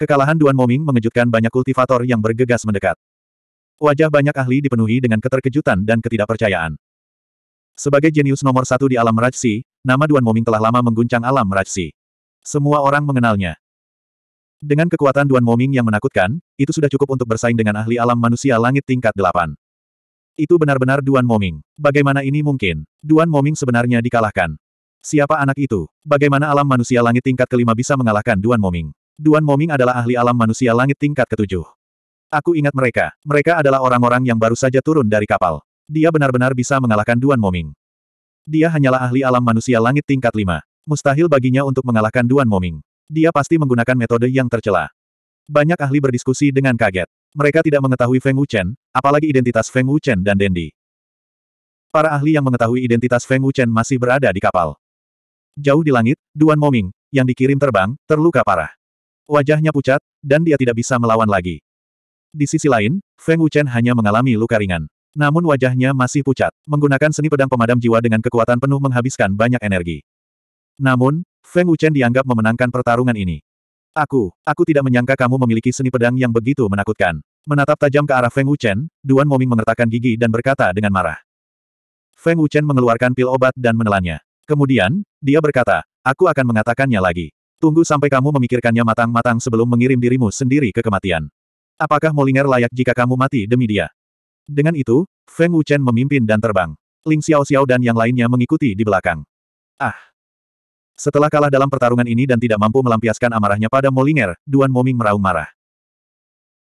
Kekalahan Duan Moming mengejutkan banyak kultivator yang bergegas mendekat. Wajah banyak ahli dipenuhi dengan keterkejutan dan ketidakpercayaan. Sebagai jenius nomor satu di alam Rajsi, nama Duan Moming telah lama mengguncang alam Rajsi. Semua orang mengenalnya. Dengan kekuatan Duan Moming yang menakutkan, itu sudah cukup untuk bersaing dengan ahli alam manusia langit tingkat delapan. Itu benar-benar Duan Moming. Bagaimana ini mungkin? Duan Moming sebenarnya dikalahkan. Siapa anak itu? Bagaimana alam manusia langit tingkat kelima bisa mengalahkan Duan Moming? Duan Moming adalah ahli alam manusia langit tingkat ketujuh. Aku ingat mereka. Mereka adalah orang-orang yang baru saja turun dari kapal. Dia benar-benar bisa mengalahkan Duan Moming. Dia hanyalah ahli alam manusia langit tingkat lima. Mustahil baginya untuk mengalahkan Duan Moming. Dia pasti menggunakan metode yang tercela. Banyak ahli berdiskusi dengan kaget. Mereka tidak mengetahui Feng Wuchen, apalagi identitas Feng Wuchen dan Dendi. Para ahli yang mengetahui identitas Feng Wuchen masih berada di kapal. Jauh di langit, Duan Moming, yang dikirim terbang, terluka parah. Wajahnya pucat, dan dia tidak bisa melawan lagi. Di sisi lain, Feng Wuchen hanya mengalami luka ringan. Namun wajahnya masih pucat, menggunakan seni pedang pemadam jiwa dengan kekuatan penuh menghabiskan banyak energi. Namun, Feng Wuchen dianggap memenangkan pertarungan ini. Aku, aku tidak menyangka kamu memiliki seni pedang yang begitu menakutkan. Menatap tajam ke arah Feng Wuchen, Duan Moming mengertakkan gigi dan berkata dengan marah. Feng Wuchen mengeluarkan pil obat dan menelannya. Kemudian, dia berkata, aku akan mengatakannya lagi. Tunggu sampai kamu memikirkannya matang-matang sebelum mengirim dirimu sendiri ke kematian. Apakah Molinger layak jika kamu mati demi dia? Dengan itu, Feng Wuchen memimpin dan terbang. Ling Xiao Xiao dan yang lainnya mengikuti di belakang. Ah! Setelah kalah dalam pertarungan ini dan tidak mampu melampiaskan amarahnya pada Molinger, Duan Moming meraung marah.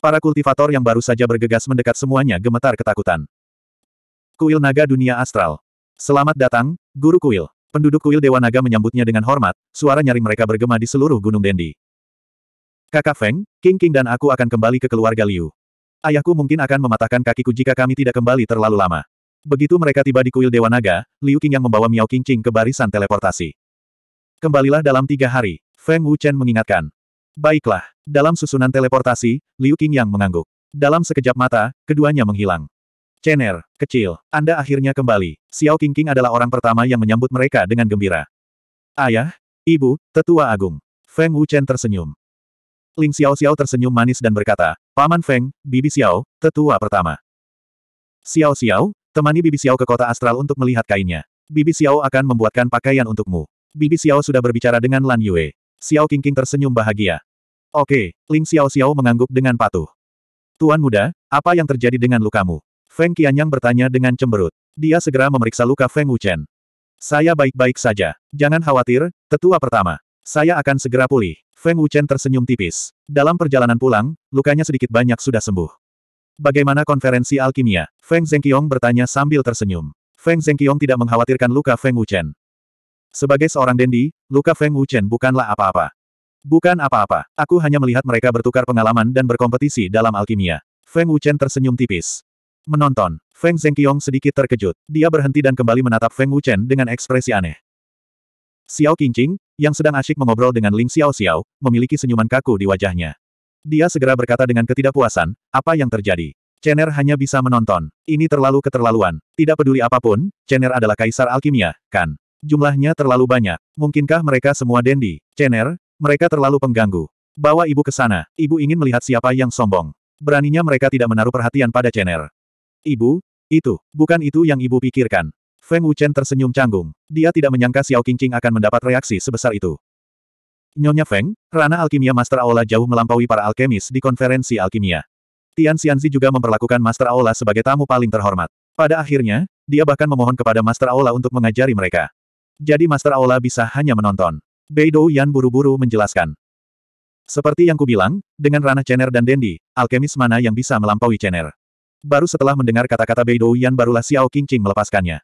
Para kultivator yang baru saja bergegas mendekat semuanya gemetar ketakutan. Kuil Naga Dunia Astral. Selamat datang, Guru Kuil. Penduduk kuil Dewa Naga menyambutnya dengan hormat, suara nyaring mereka bergema di seluruh Gunung Dendi. Kakak Feng, King King dan aku akan kembali ke keluarga Liu. Ayahku mungkin akan mematahkan kakiku jika kami tidak kembali terlalu lama. Begitu mereka tiba di kuil Dewa Naga, Liu King yang membawa Miao King King ke barisan teleportasi. Kembalilah dalam tiga hari, Feng Wuchen mengingatkan. Baiklah, dalam susunan teleportasi, Liu King yang mengangguk. Dalam sekejap mata, keduanya menghilang. Chener, kecil, Anda akhirnya kembali. Xiao Qingqing adalah orang pertama yang menyambut mereka dengan gembira. Ayah, ibu, tetua agung. Feng Wuchen tersenyum. Ling Xiao Xiao tersenyum manis dan berkata, Paman Feng, Bibi Xiao, tetua pertama. Xiao Xiao, temani Bibi Xiao ke kota astral untuk melihat kainnya. Bibi Xiao akan membuatkan pakaian untukmu. Bibi Xiao sudah berbicara dengan Lan Yue. Xiao Qingqing tersenyum bahagia. Oke, Ling Xiao Xiao mengangguk dengan patuh. Tuan muda, apa yang terjadi dengan lukamu? Feng Qianyang bertanya dengan cemberut. Dia segera memeriksa luka Feng Wuchen. Saya baik-baik saja. Jangan khawatir, tetua pertama. Saya akan segera pulih. Feng Wuchen tersenyum tipis. Dalam perjalanan pulang, lukanya sedikit banyak sudah sembuh. Bagaimana konferensi alkimia? Feng Zhengqiong bertanya sambil tersenyum. Feng Zhengqiong tidak mengkhawatirkan luka Feng Wuchen. Sebagai seorang dendi, luka Feng Wuchen bukanlah apa-apa. Bukan apa-apa, aku hanya melihat mereka bertukar pengalaman dan berkompetisi dalam alkimia. Feng Wuchen tersenyum tipis. Menonton, Feng Zhengqiong sedikit terkejut. Dia berhenti dan kembali menatap Feng Wuchen dengan ekspresi aneh. Xiao Qingqing, yang sedang asyik mengobrol dengan Ling Xiao Xiao, memiliki senyuman kaku di wajahnya. Dia segera berkata dengan ketidakpuasan, apa yang terjadi? Chener hanya bisa menonton. Ini terlalu keterlaluan. Tidak peduli apapun, Chener adalah kaisar alkimia, kan? Jumlahnya terlalu banyak. Mungkinkah mereka semua dendi? Chener, mereka terlalu pengganggu. Bawa ibu ke sana. Ibu ingin melihat siapa yang sombong. Beraninya mereka tidak menaruh perhatian pada Chener. Ibu, itu, bukan itu yang ibu pikirkan. Feng Wuchen tersenyum canggung. Dia tidak menyangka Xiao Qingqing akan mendapat reaksi sebesar itu. Nyonya Feng, Rana Alkimia Master Aula jauh melampaui para alkemis di konferensi alkimia. Tian Xianzi juga memperlakukan Master Aula sebagai tamu paling terhormat. Pada akhirnya, dia bahkan memohon kepada Master Aula untuk mengajari mereka. Jadi Master Aula bisa hanya menonton. Beidou Yan buru-buru menjelaskan. Seperti yang kubilang, dengan ranah Chener dan Dendi, alkemis mana yang bisa melampaui Chener? Baru setelah mendengar kata-kata Bei Yan barulah Xiao Qingqing melepaskannya.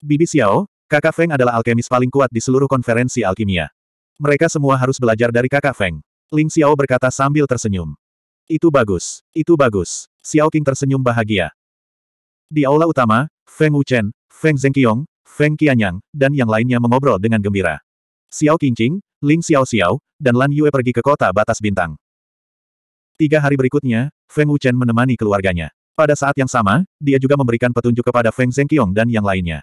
Bibi Xiao, kakak Feng adalah alkemis paling kuat di seluruh konferensi alkimia. Mereka semua harus belajar dari kakak Feng. Ling Xiao berkata sambil tersenyum. Itu bagus, itu bagus. Xiao Qing tersenyum bahagia. Di aula utama, Feng Wuchen, Feng Zhengqiong, Feng Qianyang, dan yang lainnya mengobrol dengan gembira. Xiao Qingqing, Ling Xiao Xiao, dan Lan Yue pergi ke kota batas bintang. Tiga hari berikutnya, Feng Wuchen menemani keluarganya. Pada saat yang sama, dia juga memberikan petunjuk kepada Feng Zhengqiong dan yang lainnya.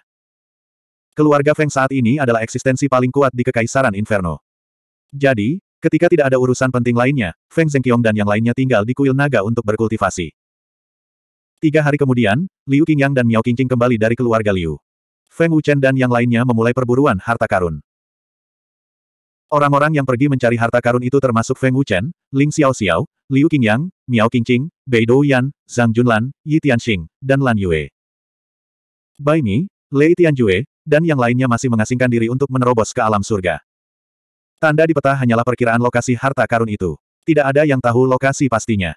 Keluarga Feng saat ini adalah eksistensi paling kuat di Kekaisaran Inferno. Jadi, ketika tidak ada urusan penting lainnya, Feng Zhengqiong dan yang lainnya tinggal di kuil naga untuk berkultivasi. Tiga hari kemudian, Liu Qingyang dan Miao Qingqing kembali dari keluarga Liu. Feng Wuchen dan yang lainnya memulai perburuan harta karun. Orang-orang yang pergi mencari harta karun itu termasuk Feng Wuchen, Ling Xiao Xiao, Liu Qingyang, Miao Qingqing, Bei Douyan, Zhang Junlan, Yi Tianxing, dan Lan Yue. Bai Mi, Lei Tianjue, dan yang lainnya masih mengasingkan diri untuk menerobos ke alam surga. Tanda di peta hanyalah perkiraan lokasi harta karun itu. Tidak ada yang tahu lokasi pastinya.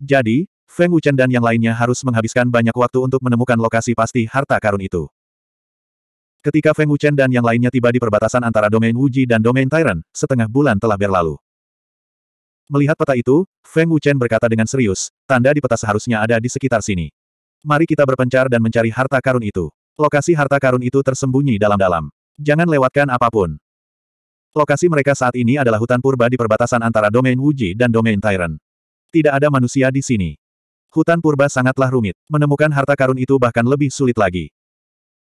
Jadi, Feng Wuchen dan yang lainnya harus menghabiskan banyak waktu untuk menemukan lokasi pasti harta karun itu. Ketika Feng Wuchen dan yang lainnya tiba di perbatasan antara domain Wuji dan domain Tyrant, setengah bulan telah berlalu. Melihat peta itu, Feng Wuchen berkata dengan serius, tanda di peta seharusnya ada di sekitar sini. Mari kita berpencar dan mencari harta karun itu. Lokasi harta karun itu tersembunyi dalam-dalam. Jangan lewatkan apapun. Lokasi mereka saat ini adalah hutan purba di perbatasan antara domain Wuji dan domain Tyrant. Tidak ada manusia di sini. Hutan purba sangatlah rumit. Menemukan harta karun itu bahkan lebih sulit lagi.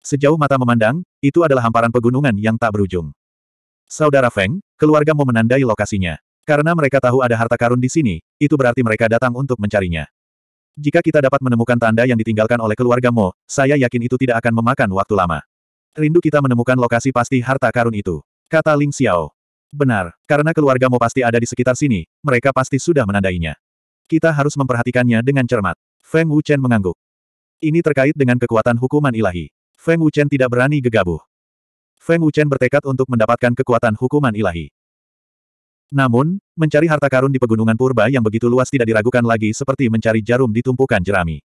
Sejauh mata memandang, itu adalah hamparan pegunungan yang tak berujung. Saudara Feng, keluarga mau menandai lokasinya. Karena mereka tahu ada harta karun di sini, itu berarti mereka datang untuk mencarinya. Jika kita dapat menemukan tanda yang ditinggalkan oleh keluarga Mo, saya yakin itu tidak akan memakan waktu lama. Rindu kita menemukan lokasi pasti harta karun itu. Kata Ling Xiao. Benar, karena keluarga Mo pasti ada di sekitar sini, mereka pasti sudah menandainya. Kita harus memperhatikannya dengan cermat. Feng Wuchen mengangguk. Ini terkait dengan kekuatan hukuman ilahi. Feng Wuchen tidak berani gegabah. Feng Wuchen bertekad untuk mendapatkan kekuatan hukuman ilahi. Namun, mencari harta karun di pegunungan purba yang begitu luas tidak diragukan lagi seperti mencari jarum di tumpukan jerami.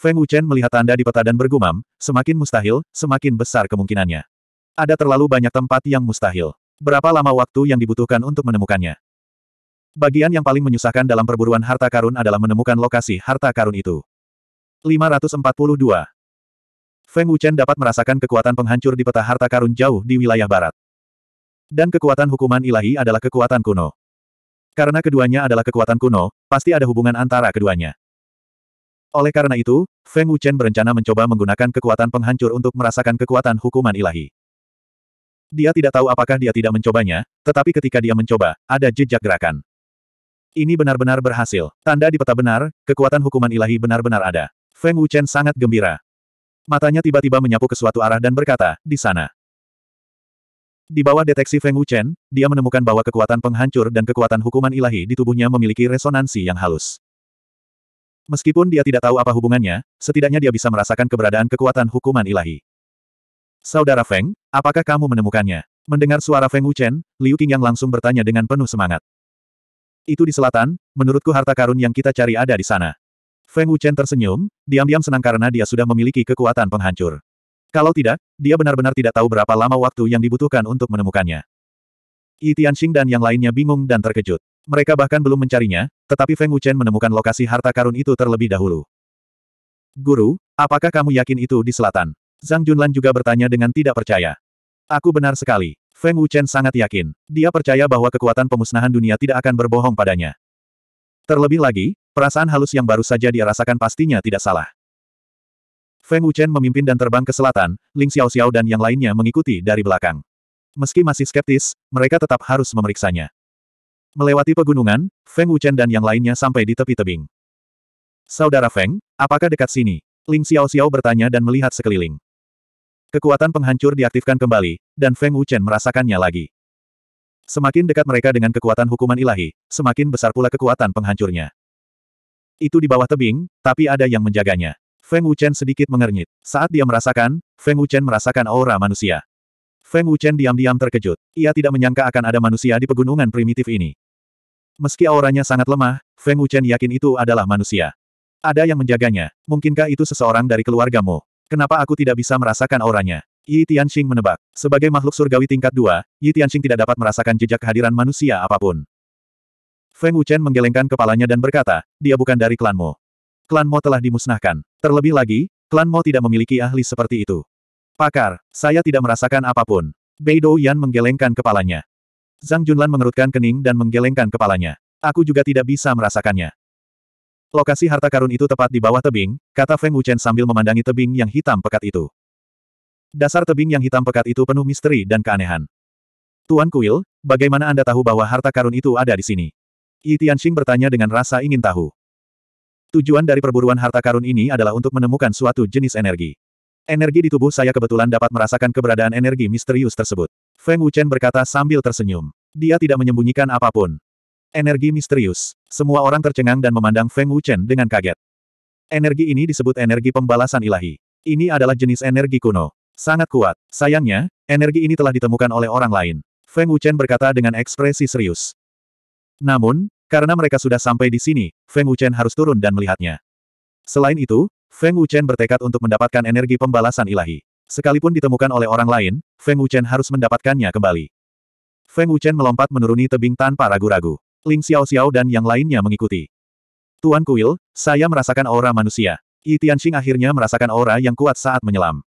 Feng Wuchen melihat tanda di peta dan bergumam, semakin mustahil, semakin besar kemungkinannya. Ada terlalu banyak tempat yang mustahil. Berapa lama waktu yang dibutuhkan untuk menemukannya? Bagian yang paling menyusahkan dalam perburuan harta karun adalah menemukan lokasi harta karun itu. 542 Feng Wuchen dapat merasakan kekuatan penghancur di peta harta karun jauh di wilayah barat. Dan kekuatan hukuman ilahi adalah kekuatan kuno. Karena keduanya adalah kekuatan kuno, pasti ada hubungan antara keduanya. Oleh karena itu, Feng Wuchen berencana mencoba menggunakan kekuatan penghancur untuk merasakan kekuatan hukuman ilahi. Dia tidak tahu apakah dia tidak mencobanya, tetapi ketika dia mencoba, ada jejak gerakan. Ini benar-benar berhasil. Tanda di peta benar, kekuatan hukuman ilahi benar-benar ada. Feng Wuchen sangat gembira. Matanya tiba-tiba menyapu ke suatu arah dan berkata, di sana. Di bawah deteksi Feng Wuchen, dia menemukan bahwa kekuatan penghancur dan kekuatan hukuman ilahi di tubuhnya memiliki resonansi yang halus. Meskipun dia tidak tahu apa hubungannya, setidaknya dia bisa merasakan keberadaan kekuatan hukuman ilahi. Saudara Feng, apakah kamu menemukannya? Mendengar suara Feng Wuchen, Liu Qingyang langsung bertanya dengan penuh semangat. Itu di selatan, menurutku harta karun yang kita cari ada di sana. Feng Wuchen tersenyum, diam-diam senang karena dia sudah memiliki kekuatan penghancur. Kalau tidak, dia benar-benar tidak tahu berapa lama waktu yang dibutuhkan untuk menemukannya. Yi Tianxing dan yang lainnya bingung dan terkejut. Mereka bahkan belum mencarinya, tetapi Feng Wuchen menemukan lokasi harta karun itu terlebih dahulu. Guru, apakah kamu yakin itu di selatan? Zhang Junlan juga bertanya dengan tidak percaya. Aku benar sekali. Feng Wuchen sangat yakin. Dia percaya bahwa kekuatan pemusnahan dunia tidak akan berbohong padanya. Terlebih lagi, Perasaan halus yang baru saja dia rasakan pastinya tidak salah. Feng Wuchen memimpin dan terbang ke selatan, Ling Xiao Xiao dan yang lainnya mengikuti dari belakang. Meski masih skeptis, mereka tetap harus memeriksanya. Melewati pegunungan, Feng Wuchen dan yang lainnya sampai di tepi tebing. Saudara Feng, apakah dekat sini? Ling Xiao Xiao bertanya dan melihat sekeliling. Kekuatan penghancur diaktifkan kembali, dan Feng Wuchen merasakannya lagi. Semakin dekat mereka dengan kekuatan hukuman ilahi, semakin besar pula kekuatan penghancurnya. Itu di bawah tebing, tapi ada yang menjaganya. Feng Wuchen sedikit mengernyit. Saat dia merasakan, Feng Wuchen merasakan aura manusia. Feng Wuchen diam-diam terkejut. Ia tidak menyangka akan ada manusia di pegunungan primitif ini. Meski auranya sangat lemah, Feng Wuchen yakin itu adalah manusia. Ada yang menjaganya. Mungkinkah itu seseorang dari keluargamu? Kenapa aku tidak bisa merasakan auranya? Yi Tianxing menebak. Sebagai makhluk surgawi tingkat dua, Yi Tianxing tidak dapat merasakan jejak kehadiran manusia apapun. Feng Wuchen menggelengkan kepalanya dan berkata, dia bukan dari klan Mo. Klan Mo telah dimusnahkan. Terlebih lagi, klan Mo tidak memiliki ahli seperti itu. Pakar, saya tidak merasakan apapun. Bei Yan menggelengkan kepalanya. Zhang Junlan mengerutkan kening dan menggelengkan kepalanya. Aku juga tidak bisa merasakannya. Lokasi harta karun itu tepat di bawah tebing, kata Feng Wuchen sambil memandangi tebing yang hitam pekat itu. Dasar tebing yang hitam pekat itu penuh misteri dan keanehan. Tuan Kuil, bagaimana Anda tahu bahwa harta karun itu ada di sini? Yi Tianxing bertanya dengan rasa ingin tahu. Tujuan dari perburuan harta karun ini adalah untuk menemukan suatu jenis energi. Energi di tubuh saya kebetulan dapat merasakan keberadaan energi misterius tersebut. Feng Wuchen berkata sambil tersenyum. Dia tidak menyembunyikan apapun. Energi misterius. Semua orang tercengang dan memandang Feng Wuchen dengan kaget. Energi ini disebut energi pembalasan ilahi. Ini adalah jenis energi kuno. Sangat kuat. Sayangnya, energi ini telah ditemukan oleh orang lain. Feng Wuchen berkata dengan ekspresi serius. Namun, karena mereka sudah sampai di sini, Feng Wuchen harus turun dan melihatnya. Selain itu, Feng Wuchen bertekad untuk mendapatkan energi pembalasan ilahi. Sekalipun ditemukan oleh orang lain, Feng Wuchen harus mendapatkannya kembali. Feng Wuchen melompat menuruni tebing tanpa ragu-ragu. Ling Xiao Xiao dan yang lainnya mengikuti. Tuan Kuil, saya merasakan aura manusia. Yi Tianxing akhirnya merasakan aura yang kuat saat menyelam.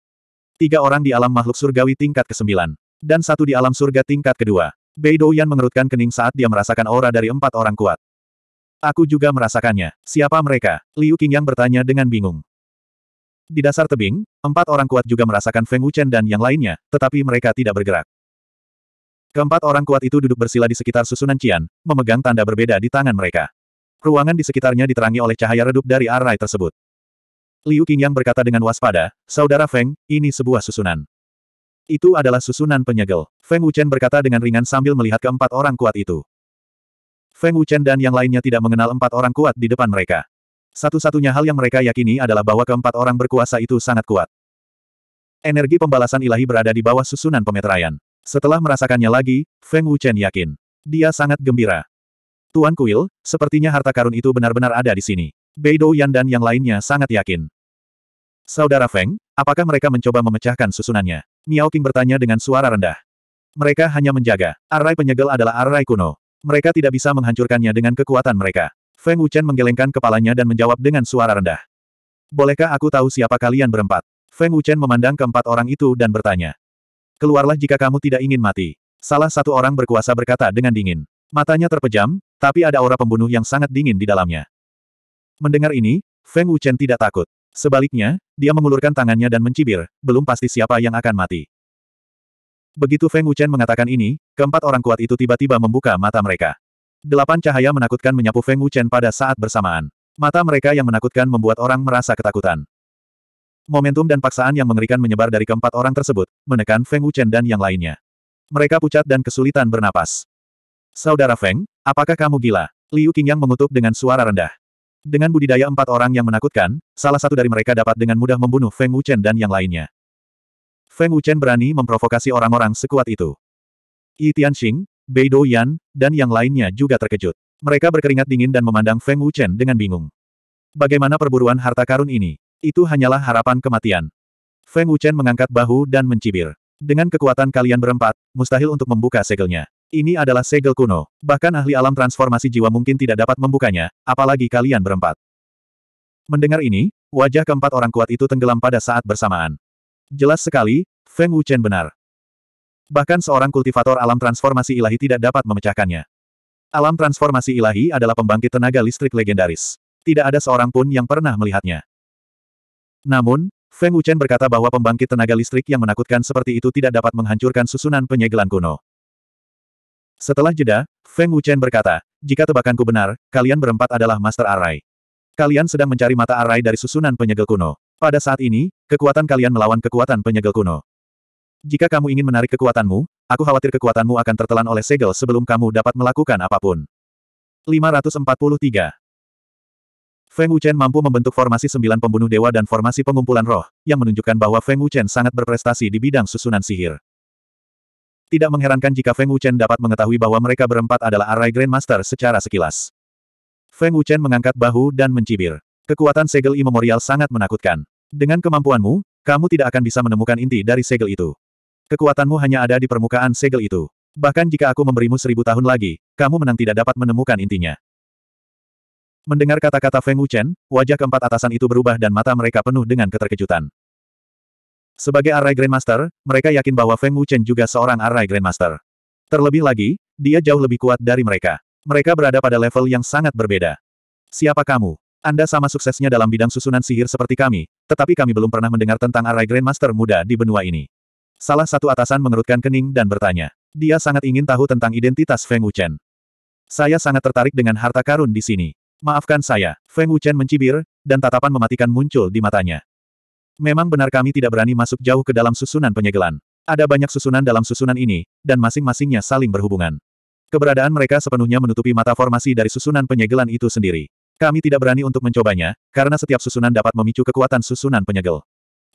Tiga orang di alam makhluk surgawi tingkat ke-9. Dan satu di alam surga tingkat kedua. Bei Douyan mengerutkan kening saat dia merasakan aura dari empat orang kuat. Aku juga merasakannya. Siapa mereka? Liu Qingyang bertanya dengan bingung. Di dasar tebing, empat orang kuat juga merasakan Feng Wuchen dan yang lainnya, tetapi mereka tidak bergerak. Keempat orang kuat itu duduk bersila di sekitar susunan Cian, memegang tanda berbeda di tangan mereka. Ruangan di sekitarnya diterangi oleh cahaya redup dari arai tersebut. Liu Qingyang berkata dengan waspada, Saudara Feng, ini sebuah susunan. Itu adalah susunan penyegel. Feng Wuchen berkata dengan ringan sambil melihat keempat orang kuat itu. Feng Wuchen dan yang lainnya tidak mengenal empat orang kuat di depan mereka. Satu-satunya hal yang mereka yakini adalah bahwa keempat orang berkuasa itu sangat kuat. Energi pembalasan ilahi berada di bawah susunan pemeteraian. Setelah merasakannya lagi, Feng Wuchen yakin. Dia sangat gembira. Tuan Kuil, sepertinya harta karun itu benar-benar ada di sini. Beidou Yan dan yang lainnya sangat yakin. Saudara Feng, apakah mereka mencoba memecahkan susunannya? Miao Qing bertanya dengan suara rendah. Mereka hanya menjaga. Arai penyegel adalah arai kuno. Mereka tidak bisa menghancurkannya dengan kekuatan mereka. Feng Wuchen menggelengkan kepalanya dan menjawab dengan suara rendah. Bolehkah aku tahu siapa kalian berempat? Feng Wuchen memandang keempat orang itu dan bertanya. Keluarlah jika kamu tidak ingin mati. Salah satu orang berkuasa berkata dengan dingin. Matanya terpejam, tapi ada aura pembunuh yang sangat dingin di dalamnya. Mendengar ini, Feng Wuchen tidak takut. Sebaliknya, dia mengulurkan tangannya dan mencibir, belum pasti siapa yang akan mati. Begitu Feng Wuchen mengatakan ini, keempat orang kuat itu tiba-tiba membuka mata mereka. Delapan cahaya menakutkan menyapu Feng Wuchen pada saat bersamaan. Mata mereka yang menakutkan membuat orang merasa ketakutan. Momentum dan paksaan yang mengerikan menyebar dari keempat orang tersebut, menekan Feng Wuchen dan yang lainnya. Mereka pucat dan kesulitan bernapas. Saudara Feng, apakah kamu gila? Liu Qingyang mengutuk dengan suara rendah. Dengan budidaya empat orang yang menakutkan, salah satu dari mereka dapat dengan mudah membunuh Feng Wuchen dan yang lainnya. Feng Wuchen berani memprovokasi orang-orang sekuat itu. Yi Tianxing, Bei Douyan, dan yang lainnya juga terkejut. Mereka berkeringat dingin dan memandang Feng Wuchen dengan bingung. Bagaimana perburuan harta karun ini? Itu hanyalah harapan kematian. Feng Wuchen mengangkat bahu dan mencibir. Dengan kekuatan kalian berempat, mustahil untuk membuka segelnya. Ini adalah segel kuno. Bahkan ahli alam transformasi jiwa mungkin tidak dapat membukanya, apalagi kalian berempat. Mendengar ini, wajah keempat orang kuat itu tenggelam pada saat bersamaan. Jelas sekali, Feng Wuchen benar. Bahkan seorang kultivator alam transformasi ilahi tidak dapat memecahkannya. Alam transformasi ilahi adalah pembangkit tenaga listrik legendaris. Tidak ada seorang pun yang pernah melihatnya. Namun, Feng Wuchen berkata bahwa pembangkit tenaga listrik yang menakutkan seperti itu tidak dapat menghancurkan susunan penyegelan kuno. Setelah jeda, Feng Wuchen berkata, jika tebakanku benar, kalian berempat adalah Master arai. Kalian sedang mencari mata arai dari susunan penyegel kuno. Pada saat ini, kekuatan kalian melawan kekuatan penyegel kuno. Jika kamu ingin menarik kekuatanmu, aku khawatir kekuatanmu akan tertelan oleh segel sebelum kamu dapat melakukan apapun. 543. Feng Wuchen mampu membentuk formasi sembilan pembunuh dewa dan formasi pengumpulan roh, yang menunjukkan bahwa Feng Wuchen sangat berprestasi di bidang susunan sihir. Tidak mengherankan jika Feng Wuchen dapat mengetahui bahwa mereka berempat adalah arai Grandmaster secara sekilas. Feng Wuchen mengangkat bahu dan mencibir. Kekuatan segel imemorial sangat menakutkan. Dengan kemampuanmu, kamu tidak akan bisa menemukan inti dari segel itu. Kekuatanmu hanya ada di permukaan segel itu. Bahkan jika aku memberimu seribu tahun lagi, kamu menang tidak dapat menemukan intinya. Mendengar kata-kata Feng Wuchen, wajah keempat atasan itu berubah dan mata mereka penuh dengan keterkejutan. Sebagai Array Grandmaster, mereka yakin bahwa Feng Wuchen juga seorang Array Grandmaster. Terlebih lagi, dia jauh lebih kuat dari mereka. Mereka berada pada level yang sangat berbeda. Siapa kamu? Anda sama suksesnya dalam bidang susunan sihir seperti kami, tetapi kami belum pernah mendengar tentang arai Grandmaster muda di benua ini. Salah satu atasan mengerutkan kening dan bertanya. Dia sangat ingin tahu tentang identitas Feng Wuchen. Saya sangat tertarik dengan harta karun di sini. Maafkan saya, Feng Wuchen mencibir, dan tatapan mematikan muncul di matanya. Memang benar kami tidak berani masuk jauh ke dalam susunan penyegelan. Ada banyak susunan dalam susunan ini, dan masing-masingnya saling berhubungan. Keberadaan mereka sepenuhnya menutupi mata formasi dari susunan penyegelan itu sendiri. Kami tidak berani untuk mencobanya, karena setiap susunan dapat memicu kekuatan susunan penyegel.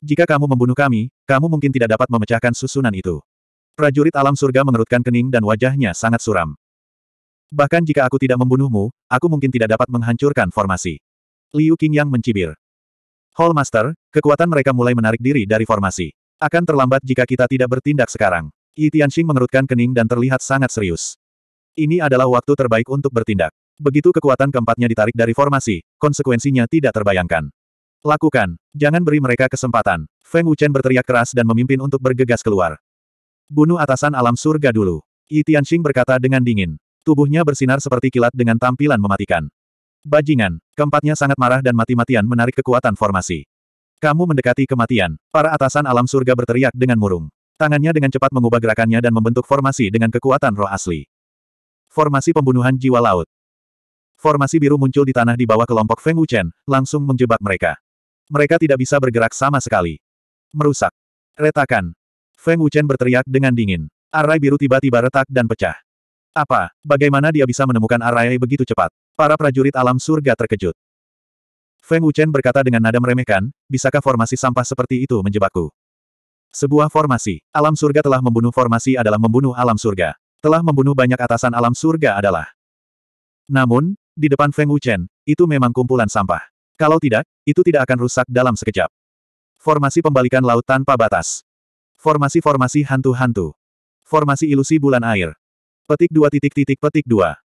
Jika kamu membunuh kami, kamu mungkin tidak dapat memecahkan susunan itu. Prajurit alam surga mengerutkan kening dan wajahnya sangat suram. Bahkan jika aku tidak membunuhmu, aku mungkin tidak dapat menghancurkan formasi. Liu yang mencibir. Hallmaster, kekuatan mereka mulai menarik diri dari formasi. Akan terlambat jika kita tidak bertindak sekarang. Yi Tianxing mengerutkan kening dan terlihat sangat serius. Ini adalah waktu terbaik untuk bertindak. Begitu kekuatan keempatnya ditarik dari formasi, konsekuensinya tidak terbayangkan. Lakukan. Jangan beri mereka kesempatan. Feng Wuchen berteriak keras dan memimpin untuk bergegas keluar. Bunuh atasan alam surga dulu. Yi Tianxing berkata dengan dingin. Tubuhnya bersinar seperti kilat dengan tampilan mematikan. Bajingan. Keempatnya sangat marah dan mati-matian menarik kekuatan formasi. Kamu mendekati kematian. Para atasan alam surga berteriak dengan murung. Tangannya dengan cepat mengubah gerakannya dan membentuk formasi dengan kekuatan roh asli. Formasi pembunuhan jiwa laut. Formasi biru muncul di tanah di bawah kelompok Feng Wuchen, langsung menjebak mereka. Mereka tidak bisa bergerak sama sekali. Merusak. Retakan. Feng Wuchen berteriak dengan dingin. Arai biru tiba-tiba retak dan pecah. Apa? Bagaimana dia bisa menemukan arai begitu cepat? Para prajurit alam surga terkejut. Feng Wuchen berkata dengan nada meremehkan, bisakah formasi sampah seperti itu menjebakku? Sebuah formasi. Alam surga telah membunuh formasi adalah membunuh alam surga. Telah membunuh banyak atasan alam surga adalah. Namun, di depan Feng Wuchen, itu memang kumpulan sampah. Kalau tidak, itu tidak akan rusak dalam sekejap. Formasi pembalikan laut tanpa batas. Formasi-formasi hantu-hantu. Formasi ilusi bulan air. Petik dua titik titik petik dua.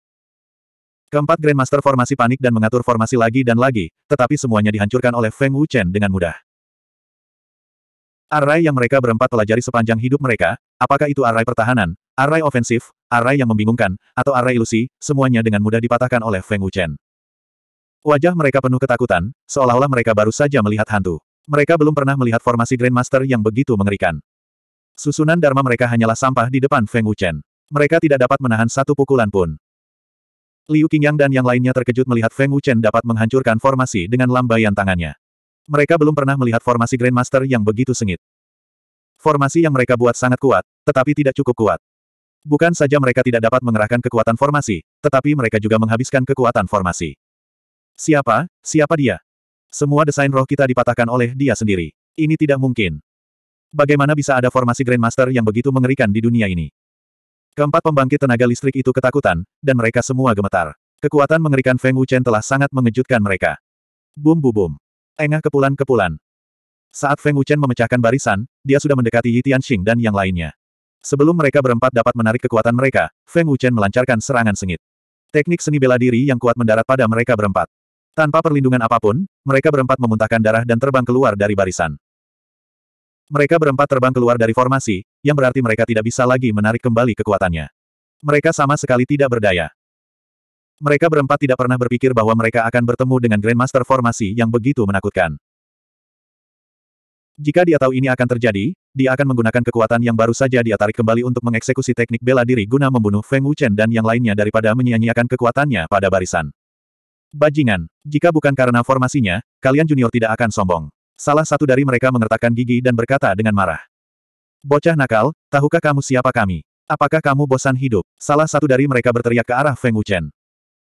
Keempat Grandmaster formasi panik dan mengatur formasi lagi dan lagi, tetapi semuanya dihancurkan oleh Feng Wuchen dengan mudah. Arai yang mereka berempat pelajari sepanjang hidup mereka, apakah itu arai pertahanan, arai ofensif, arai yang membingungkan, atau arai ilusi, semuanya dengan mudah dipatahkan oleh Feng Wuchen. Wajah mereka penuh ketakutan, seolah-olah mereka baru saja melihat hantu. Mereka belum pernah melihat formasi Grandmaster yang begitu mengerikan. Susunan Dharma mereka hanyalah sampah di depan Feng Wuchen. Mereka tidak dapat menahan satu pukulan pun. Liu Qingyang dan yang lainnya terkejut melihat Feng Wuchen dapat menghancurkan formasi dengan lambaian tangannya. Mereka belum pernah melihat formasi Grandmaster yang begitu sengit. Formasi yang mereka buat sangat kuat, tetapi tidak cukup kuat. Bukan saja mereka tidak dapat mengerahkan kekuatan formasi, tetapi mereka juga menghabiskan kekuatan formasi. Siapa? Siapa dia? Semua desain roh kita dipatahkan oleh dia sendiri. Ini tidak mungkin. Bagaimana bisa ada formasi Grandmaster yang begitu mengerikan di dunia ini? Keempat pembangkit tenaga listrik itu ketakutan, dan mereka semua gemetar. Kekuatan mengerikan Feng Wuchen telah sangat mengejutkan mereka. Bum bum bum. Engah kepulan-kepulan. Saat Feng Wuchen memecahkan barisan, dia sudah mendekati Yi Tianxing dan yang lainnya. Sebelum mereka berempat dapat menarik kekuatan mereka, Feng Wuchen melancarkan serangan sengit. Teknik seni bela diri yang kuat mendarat pada mereka berempat. Tanpa perlindungan apapun, mereka berempat memuntahkan darah dan terbang keluar dari barisan. Mereka berempat terbang keluar dari formasi, yang berarti mereka tidak bisa lagi menarik kembali kekuatannya. Mereka sama sekali tidak berdaya. Mereka berempat tidak pernah berpikir bahwa mereka akan bertemu dengan Grandmaster formasi yang begitu menakutkan. Jika dia tahu ini akan terjadi, dia akan menggunakan kekuatan yang baru saja dia tarik kembali untuk mengeksekusi teknik bela diri guna membunuh Feng Wuchen dan yang lainnya daripada menyia-nyiakan kekuatannya pada barisan. Bajingan, jika bukan karena formasinya, kalian junior tidak akan sombong. Salah satu dari mereka mengertakkan gigi dan berkata dengan marah. Bocah nakal, tahukah kamu siapa kami? Apakah kamu bosan hidup? Salah satu dari mereka berteriak ke arah Feng Wuchen.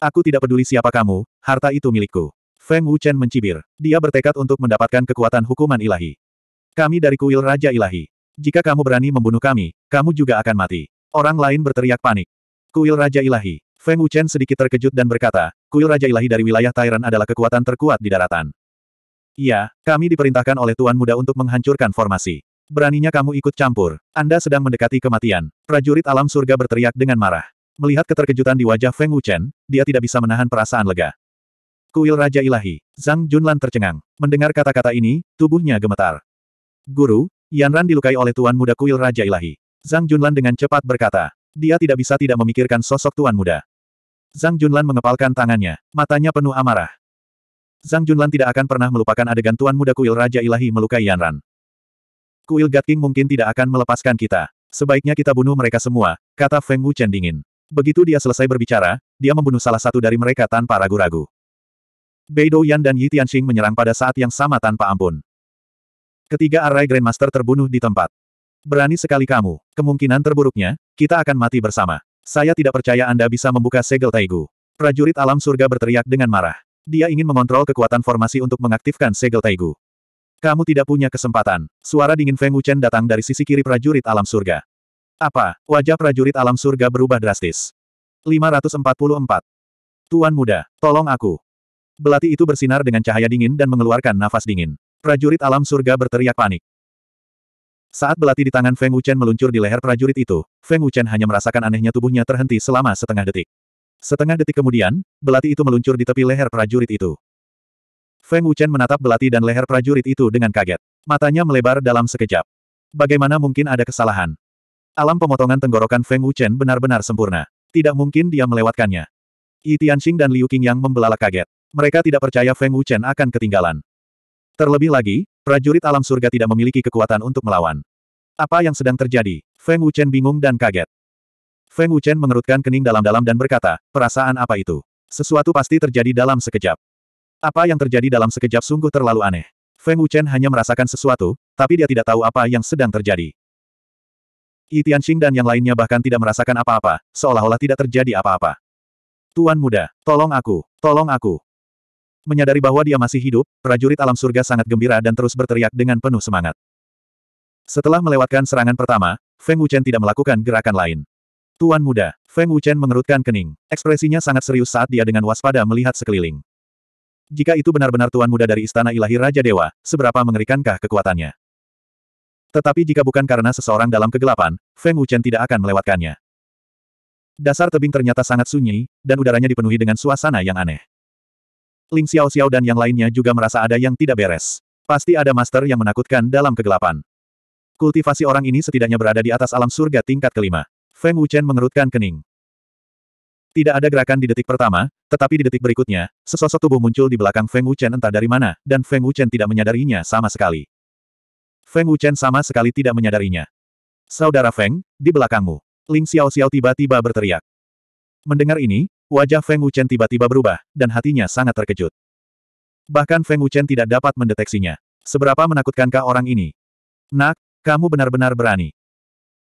Aku tidak peduli siapa kamu, harta itu milikku. Feng Wuchen mencibir. Dia bertekad untuk mendapatkan kekuatan hukuman ilahi. Kami dari kuil Raja Ilahi. Jika kamu berani membunuh kami, kamu juga akan mati. Orang lain berteriak panik. Kuil Raja Ilahi. Feng Wuchen sedikit terkejut dan berkata, kuil Raja Ilahi dari wilayah Tairan adalah kekuatan terkuat di daratan. Iya, kami diperintahkan oleh Tuan Muda untuk menghancurkan formasi. Beraninya kamu ikut campur. Anda sedang mendekati kematian. Prajurit alam surga berteriak dengan marah. Melihat keterkejutan di wajah Feng Wuchen, dia tidak bisa menahan perasaan lega. Kuil Raja Ilahi. Zhang Junlan tercengang. Mendengar kata-kata ini, tubuhnya gemetar. Guru, Yanran dilukai oleh Tuan Muda Kuil Raja Ilahi. Zhang Junlan dengan cepat berkata. Dia tidak bisa tidak memikirkan sosok Tuan Muda. Zhang Junlan mengepalkan tangannya, matanya penuh amarah. Zhang Junlan tidak akan pernah melupakan adegan Tuan Muda Kuil Raja Ilahi melukai Yanran. Kuil King mungkin tidak akan melepaskan kita. Sebaiknya kita bunuh mereka semua, kata Feng Wu Chen dingin. Begitu dia selesai berbicara, dia membunuh salah satu dari mereka tanpa ragu-ragu. Bei Yan dan Yi Tianxing menyerang pada saat yang sama tanpa ampun. Ketiga Array Grandmaster terbunuh di tempat. Berani sekali kamu. Kemungkinan terburuknya, kita akan mati bersama. Saya tidak percaya Anda bisa membuka segel Taigu. Prajurit alam surga berteriak dengan marah. Dia ingin mengontrol kekuatan formasi untuk mengaktifkan segel Taigu. Kamu tidak punya kesempatan. Suara dingin Feng Wuchen datang dari sisi kiri prajurit alam surga. Apa? Wajah prajurit alam surga berubah drastis. 544. Tuan muda, tolong aku. Belati itu bersinar dengan cahaya dingin dan mengeluarkan nafas dingin. Prajurit alam surga berteriak panik. Saat belati di tangan Feng Wuchen meluncur di leher prajurit itu, Feng Wuchen hanya merasakan anehnya tubuhnya terhenti selama setengah detik. Setengah detik kemudian, belati itu meluncur di tepi leher prajurit itu. Feng Wuchen menatap belati dan leher prajurit itu dengan kaget. Matanya melebar dalam sekejap. Bagaimana mungkin ada kesalahan? Alam pemotongan tenggorokan Feng Wuchen benar-benar sempurna. Tidak mungkin dia melewatkannya. Yi Tianxing dan Liu Qingyang membelalak kaget. Mereka tidak percaya Feng Wuchen akan ketinggalan. Terlebih lagi, prajurit alam surga tidak memiliki kekuatan untuk melawan. Apa yang sedang terjadi? Feng Wuchen bingung dan kaget. Feng Wuchen mengerutkan kening dalam-dalam dan berkata, perasaan apa itu? Sesuatu pasti terjadi dalam sekejap. Apa yang terjadi dalam sekejap sungguh terlalu aneh. Feng Wuchen hanya merasakan sesuatu, tapi dia tidak tahu apa yang sedang terjadi. Yi Tianxing dan yang lainnya bahkan tidak merasakan apa-apa, seolah-olah tidak terjadi apa-apa. Tuan muda, tolong aku, tolong aku. Menyadari bahwa dia masih hidup, prajurit alam surga sangat gembira dan terus berteriak dengan penuh semangat. Setelah melewatkan serangan pertama, Feng Wuchen tidak melakukan gerakan lain. Tuan muda, Feng Wuchen mengerutkan kening. Ekspresinya sangat serius saat dia dengan waspada melihat sekeliling. Jika itu benar-benar tuan muda dari istana ilahi Raja Dewa, seberapa mengerikankah kekuatannya? Tetapi jika bukan karena seseorang dalam kegelapan, Feng Wuchen tidak akan melewatkannya. Dasar tebing ternyata sangat sunyi, dan udaranya dipenuhi dengan suasana yang aneh. Ling Xiao Xiao dan yang lainnya juga merasa ada yang tidak beres. Pasti ada master yang menakutkan dalam kegelapan. Kultivasi orang ini setidaknya berada di atas alam surga tingkat kelima. Feng Wuchen mengerutkan kening. Tidak ada gerakan di detik pertama, tetapi di detik berikutnya, sesosok tubuh muncul di belakang Feng Wuchen entah dari mana, dan Feng Wuchen tidak menyadarinya sama sekali. Feng Wuchen sama sekali tidak menyadarinya. Saudara Feng, di belakangmu. Ling Xiao Xiao tiba-tiba berteriak. Mendengar ini, Wajah Feng Wuchen tiba-tiba berubah, dan hatinya sangat terkejut. Bahkan Feng Wuchen tidak dapat mendeteksinya. Seberapa menakutkankah orang ini? Nak, kamu benar-benar berani.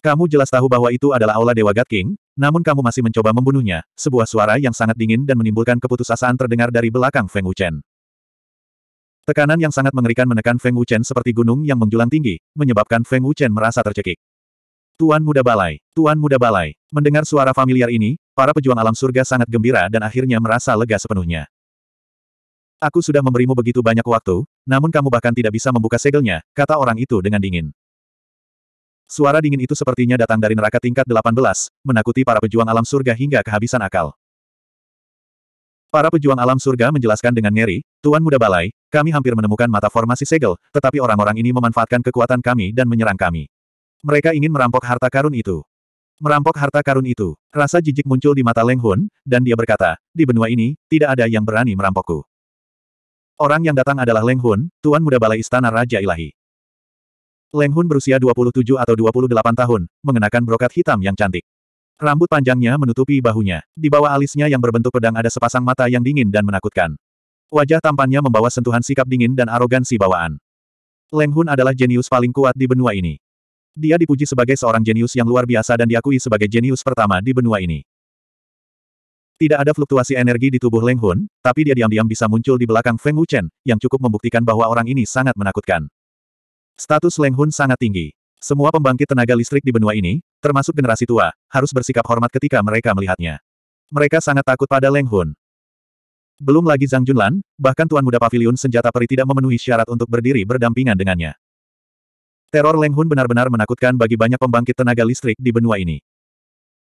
Kamu jelas tahu bahwa itu adalah Aula Dewa God King, namun kamu masih mencoba membunuhnya, sebuah suara yang sangat dingin dan menimbulkan keputusasaan terdengar dari belakang Feng Wuchen. Tekanan yang sangat mengerikan menekan Feng Wuchen seperti gunung yang menjulang tinggi, menyebabkan Feng Wuchen merasa tercekik. Tuan Muda Balai, Tuan Muda Balai, mendengar suara familiar ini, Para pejuang alam surga sangat gembira dan akhirnya merasa lega sepenuhnya. Aku sudah memberimu begitu banyak waktu, namun kamu bahkan tidak bisa membuka segelnya, kata orang itu dengan dingin. Suara dingin itu sepertinya datang dari neraka tingkat 18, menakuti para pejuang alam surga hingga kehabisan akal. Para pejuang alam surga menjelaskan dengan ngeri, Tuan Muda Balai, kami hampir menemukan mata formasi segel, tetapi orang-orang ini memanfaatkan kekuatan kami dan menyerang kami. Mereka ingin merampok harta karun itu. Merampok harta karun itu, rasa jijik muncul di mata Leng Hun, dan dia berkata, di benua ini, tidak ada yang berani merampokku. Orang yang datang adalah Leng Hun, Tuan Muda Balai Istana Raja Ilahi. Leng Hun berusia 27 atau 28 tahun, mengenakan brokat hitam yang cantik. Rambut panjangnya menutupi bahunya. Di bawah alisnya yang berbentuk pedang ada sepasang mata yang dingin dan menakutkan. Wajah tampannya membawa sentuhan sikap dingin dan arogansi bawaan. Leng Hun adalah jenius paling kuat di benua ini. Dia dipuji sebagai seorang jenius yang luar biasa dan diakui sebagai jenius pertama di benua ini. Tidak ada fluktuasi energi di tubuh Leng Hun, tapi dia diam-diam bisa muncul di belakang Feng Wuchen, yang cukup membuktikan bahwa orang ini sangat menakutkan. Status Leng Hun sangat tinggi. Semua pembangkit tenaga listrik di benua ini, termasuk generasi tua, harus bersikap hormat ketika mereka melihatnya. Mereka sangat takut pada Leng Hun. Belum lagi Zhang Junlan, bahkan Tuan Muda Pavilion Senjata Peri tidak memenuhi syarat untuk berdiri berdampingan dengannya. Teror Leng Hun benar-benar menakutkan bagi banyak pembangkit tenaga listrik di benua ini.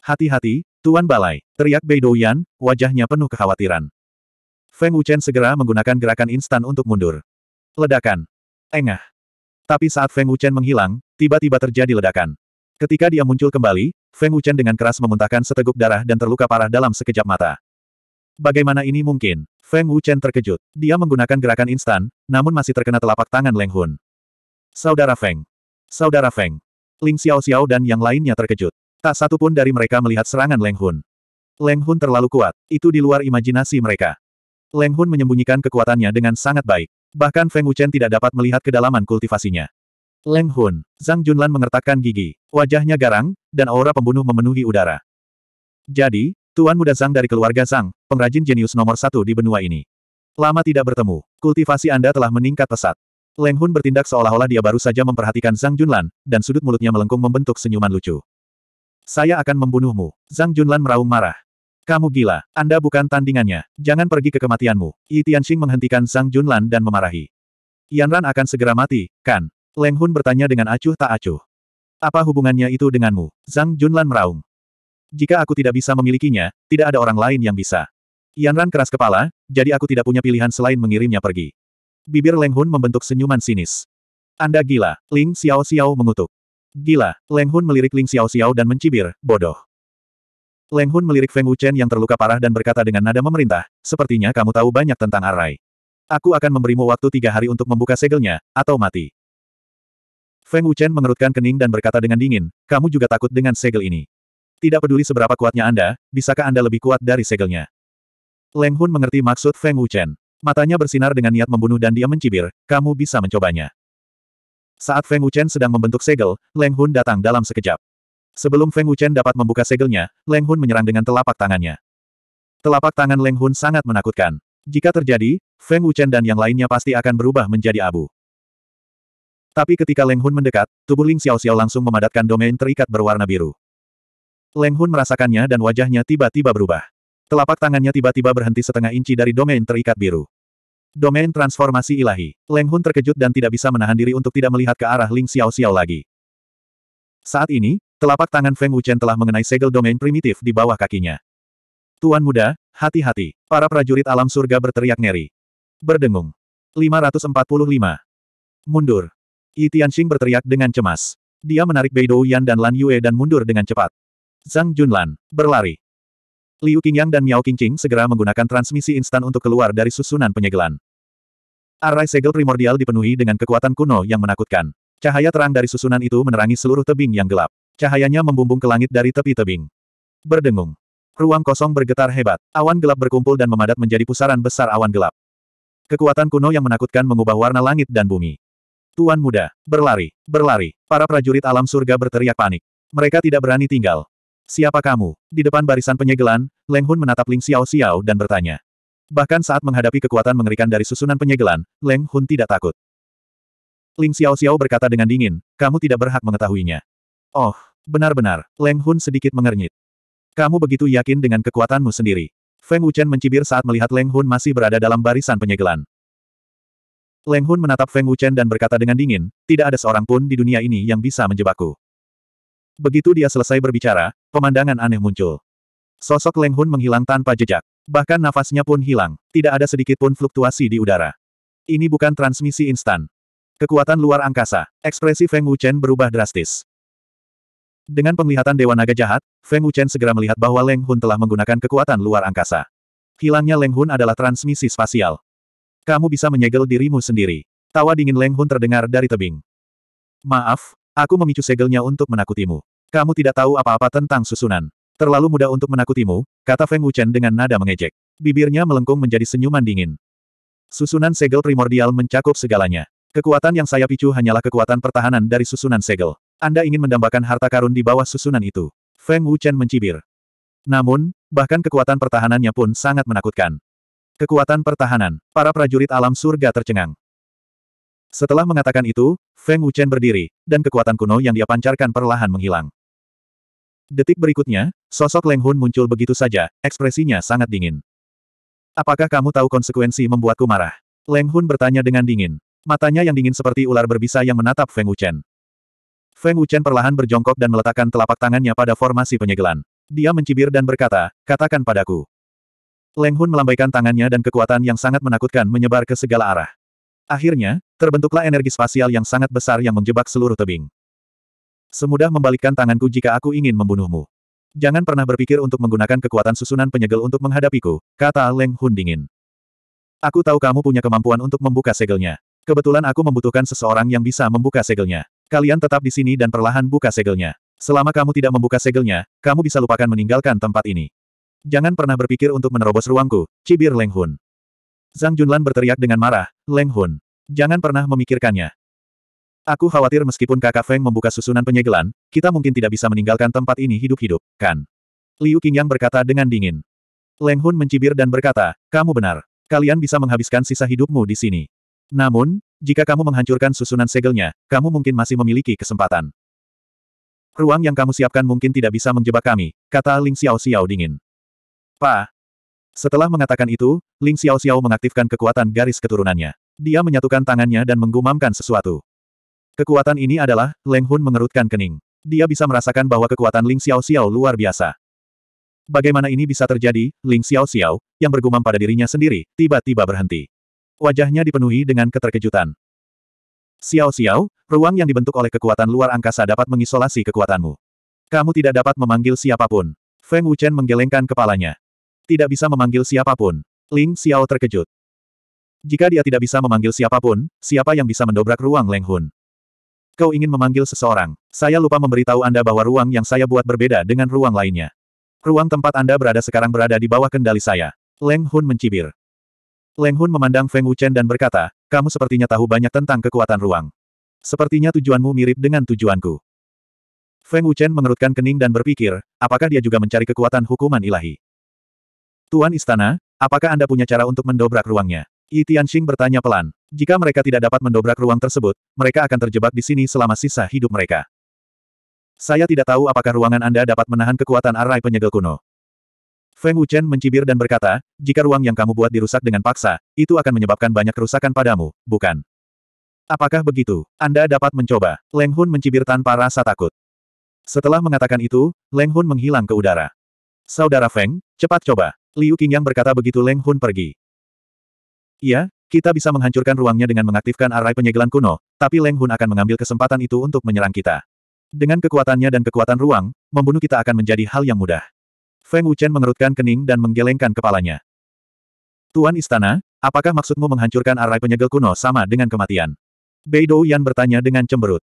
Hati-hati, Tuan Balai, teriak Bei Douyan, wajahnya penuh kekhawatiran. Feng Wuchen segera menggunakan gerakan instan untuk mundur. Ledakan. Engah. Tapi saat Feng Wuchen menghilang, tiba-tiba terjadi ledakan. Ketika dia muncul kembali, Feng Wuchen dengan keras memuntahkan seteguk darah dan terluka parah dalam sekejap mata. Bagaimana ini mungkin? Feng Wuchen terkejut. Dia menggunakan gerakan instan, namun masih terkena telapak tangan Leng Hun. Saudara Feng, Saudara Feng. Ling Xiao Xiao dan yang lainnya terkejut. Tak satu pun dari mereka melihat serangan Leng Hun. Leng Hun terlalu kuat, itu di luar imajinasi mereka. Leng Hun menyembunyikan kekuatannya dengan sangat baik. Bahkan Feng Wuchen tidak dapat melihat kedalaman kultivasinya. Leng Hun, Zhang Junlan mengertakkan gigi, wajahnya garang, dan aura pembunuh memenuhi udara. Jadi, Tuan Muda Zhang dari keluarga Zhang, pengrajin jenius nomor satu di benua ini. Lama tidak bertemu, kultivasi Anda telah meningkat pesat. Leng Hun bertindak seolah-olah dia baru saja memperhatikan Zhang Junlan, dan sudut mulutnya melengkung membentuk senyuman lucu. Saya akan membunuhmu. Zhang Junlan meraung marah. Kamu gila, Anda bukan tandingannya. Jangan pergi ke kematianmu. Yi Tianxing menghentikan Zhang Junlan dan memarahi. Yanran akan segera mati, kan? Leng Hun bertanya dengan acuh tak acuh. Apa hubungannya itu denganmu? Zhang Junlan meraung. Jika aku tidak bisa memilikinya, tidak ada orang lain yang bisa. Yanran keras kepala, jadi aku tidak punya pilihan selain mengirimnya pergi. Bibir Leng Hun membentuk senyuman sinis. Anda gila, Ling Xiao Xiao mengutuk. Gila, Leng Hun melirik Ling Xiao Xiao dan mencibir, bodoh. Leng Hun melirik Feng Wu Chen yang terluka parah dan berkata dengan nada memerintah, sepertinya kamu tahu banyak tentang Arai. Aku akan memberimu waktu tiga hari untuk membuka segelnya, atau mati. Feng Wu Chen mengerutkan kening dan berkata dengan dingin, kamu juga takut dengan segel ini. Tidak peduli seberapa kuatnya Anda, bisakah Anda lebih kuat dari segelnya? Leng Hun mengerti maksud Feng Wu Chen. Matanya bersinar dengan niat membunuh dan dia mencibir, kamu bisa mencobanya. Saat Feng Wuchen sedang membentuk segel, Leng Hun datang dalam sekejap. Sebelum Feng Wuchen dapat membuka segelnya, Leng Hun menyerang dengan telapak tangannya. Telapak tangan Leng Hun sangat menakutkan. Jika terjadi, Feng Wuchen dan yang lainnya pasti akan berubah menjadi abu. Tapi ketika Leng Hun mendekat, tubuh Ling Xiao Xiao langsung memadatkan domain terikat berwarna biru. Leng Hun merasakannya dan wajahnya tiba-tiba berubah. Telapak tangannya tiba-tiba berhenti setengah inci dari domain terikat biru. Domain transformasi ilahi. Leng Hun terkejut dan tidak bisa menahan diri untuk tidak melihat ke arah Ling Xiao Xiao lagi. Saat ini, telapak tangan Feng Wuchen telah mengenai segel domain primitif di bawah kakinya. Tuan muda, hati-hati. Para prajurit alam surga berteriak ngeri. Berdengung. 545. Mundur. Yi Tianxing berteriak dengan cemas. Dia menarik Bei Yan dan Lan Yue dan mundur dengan cepat. Zhang Junlan, berlari. Liu Qingyang dan Miao Qingqing segera menggunakan transmisi instan untuk keluar dari susunan penyegelan. Arai segel primordial dipenuhi dengan kekuatan kuno yang menakutkan. Cahaya terang dari susunan itu menerangi seluruh tebing yang gelap. Cahayanya membumbung ke langit dari tepi tebing. Berdengung. Ruang kosong bergetar hebat. Awan gelap berkumpul dan memadat menjadi pusaran besar awan gelap. Kekuatan kuno yang menakutkan mengubah warna langit dan bumi. Tuan muda, berlari, berlari. Para prajurit alam surga berteriak panik. Mereka tidak berani tinggal. Siapa kamu? Di depan barisan penyegelan, Leng Hun menatap Ling Xiao Xiao dan bertanya. Bahkan saat menghadapi kekuatan mengerikan dari susunan penyegelan, Leng Hun tidak takut. Ling Xiao Xiao berkata dengan dingin, kamu tidak berhak mengetahuinya. Oh, benar-benar, Leng Hun sedikit mengernyit. Kamu begitu yakin dengan kekuatanmu sendiri. Feng Wuchen mencibir saat melihat Leng Hun masih berada dalam barisan penyegelan. Leng Hun menatap Feng Wuchen dan berkata dengan dingin, tidak ada seorang pun di dunia ini yang bisa menjebakku. Begitu dia selesai berbicara, Pemandangan aneh muncul. Sosok Leng Hun menghilang tanpa jejak. Bahkan nafasnya pun hilang, tidak ada sedikit pun fluktuasi di udara. Ini bukan transmisi instan. Kekuatan luar angkasa, ekspresi Feng Wuchen berubah drastis. Dengan penglihatan Dewa Naga jahat, Feng Wuchen segera melihat bahwa Leng Hun telah menggunakan kekuatan luar angkasa. Hilangnya Leng Hun adalah transmisi spasial. Kamu bisa menyegel dirimu sendiri. Tawa dingin Leng Hun terdengar dari tebing. Maaf, aku memicu segelnya untuk menakutimu. Kamu tidak tahu apa-apa tentang susunan. Terlalu mudah untuk menakutimu, kata Feng Wuchen dengan nada mengejek. Bibirnya melengkung menjadi senyuman dingin. Susunan segel primordial mencakup segalanya. Kekuatan yang saya picu hanyalah kekuatan pertahanan dari susunan segel. Anda ingin mendambakan harta karun di bawah susunan itu. Feng Wuchen mencibir. Namun, bahkan kekuatan pertahanannya pun sangat menakutkan. Kekuatan pertahanan, para prajurit alam surga tercengang. Setelah mengatakan itu, Feng Wuchen berdiri, dan kekuatan kuno yang dia pancarkan perlahan menghilang. Detik berikutnya, sosok Leng Hun muncul begitu saja, ekspresinya sangat dingin. Apakah kamu tahu konsekuensi membuatku marah? Leng Hun bertanya dengan dingin. Matanya yang dingin seperti ular berbisa yang menatap Feng Wuchen. Feng Wuchen perlahan berjongkok dan meletakkan telapak tangannya pada formasi penyegelan. Dia mencibir dan berkata, katakan padaku. Leng Hun melambaikan tangannya dan kekuatan yang sangat menakutkan menyebar ke segala arah. Akhirnya, terbentuklah energi spasial yang sangat besar yang menjebak seluruh tebing. Semudah membalikkan tanganku jika aku ingin membunuhmu. Jangan pernah berpikir untuk menggunakan kekuatan susunan penyegel untuk menghadapiku, kata Leng Hun dingin. Aku tahu kamu punya kemampuan untuk membuka segelnya. Kebetulan aku membutuhkan seseorang yang bisa membuka segelnya. Kalian tetap di sini dan perlahan buka segelnya. Selama kamu tidak membuka segelnya, kamu bisa lupakan meninggalkan tempat ini. Jangan pernah berpikir untuk menerobos ruangku, cibir Leng Hun. Zhang Junlan berteriak dengan marah, Leng Hun. Jangan pernah memikirkannya. Aku khawatir meskipun kakak Feng membuka susunan penyegelan, kita mungkin tidak bisa meninggalkan tempat ini hidup-hidup, kan? Liu Qingyang berkata dengan dingin. Leng Hun mencibir dan berkata, kamu benar. Kalian bisa menghabiskan sisa hidupmu di sini. Namun, jika kamu menghancurkan susunan segelnya, kamu mungkin masih memiliki kesempatan. Ruang yang kamu siapkan mungkin tidak bisa menjebak kami, kata Ling Xiao Xiao dingin. Pa. Setelah mengatakan itu, Ling Xiao Xiao mengaktifkan kekuatan garis keturunannya. Dia menyatukan tangannya dan menggumamkan sesuatu. Kekuatan ini adalah, Leng Hun mengerutkan kening. Dia bisa merasakan bahwa kekuatan Ling Xiao Xiao luar biasa. Bagaimana ini bisa terjadi, Ling Xiao Xiao, yang bergumam pada dirinya sendiri, tiba-tiba berhenti. Wajahnya dipenuhi dengan keterkejutan. Xiao Xiao, ruang yang dibentuk oleh kekuatan luar angkasa dapat mengisolasi kekuatanmu. Kamu tidak dapat memanggil siapapun. Feng Wuchen menggelengkan kepalanya. Tidak bisa memanggil siapapun. Ling Xiao terkejut. Jika dia tidak bisa memanggil siapapun, siapa yang bisa mendobrak ruang Leng Hun? Kau ingin memanggil seseorang. Saya lupa memberitahu Anda bahwa ruang yang saya buat berbeda dengan ruang lainnya. Ruang tempat Anda berada sekarang berada di bawah kendali saya. Leng Hun mencibir. Leng Hun memandang Feng Wuchen dan berkata, kamu sepertinya tahu banyak tentang kekuatan ruang. Sepertinya tujuanmu mirip dengan tujuanku. Feng Wuchen mengerutkan kening dan berpikir, apakah dia juga mencari kekuatan hukuman ilahi? Tuan Istana, apakah Anda punya cara untuk mendobrak ruangnya? Yi Tianxing bertanya pelan. Jika mereka tidak dapat mendobrak ruang tersebut, mereka akan terjebak di sini selama sisa hidup mereka. Saya tidak tahu apakah ruangan Anda dapat menahan kekuatan arai penyegel kuno. Feng Wuchen mencibir dan berkata, jika ruang yang kamu buat dirusak dengan paksa, itu akan menyebabkan banyak kerusakan padamu, bukan? Apakah begitu? Anda dapat mencoba. Leng Hun mencibir tanpa rasa takut. Setelah mengatakan itu, Leng Hun menghilang ke udara. Saudara Feng, cepat coba. Liu Qingyang berkata begitu Leng Hun pergi. Iya, kita bisa menghancurkan ruangnya dengan mengaktifkan array penyegelan kuno, tapi Leng Hun akan mengambil kesempatan itu untuk menyerang kita. Dengan kekuatannya dan kekuatan ruang, membunuh kita akan menjadi hal yang mudah. Feng Wuchen mengerutkan kening dan menggelengkan kepalanya. Tuan Istana, apakah maksudmu menghancurkan array penyegel kuno sama dengan kematian? Beidou Yan bertanya dengan cemberut.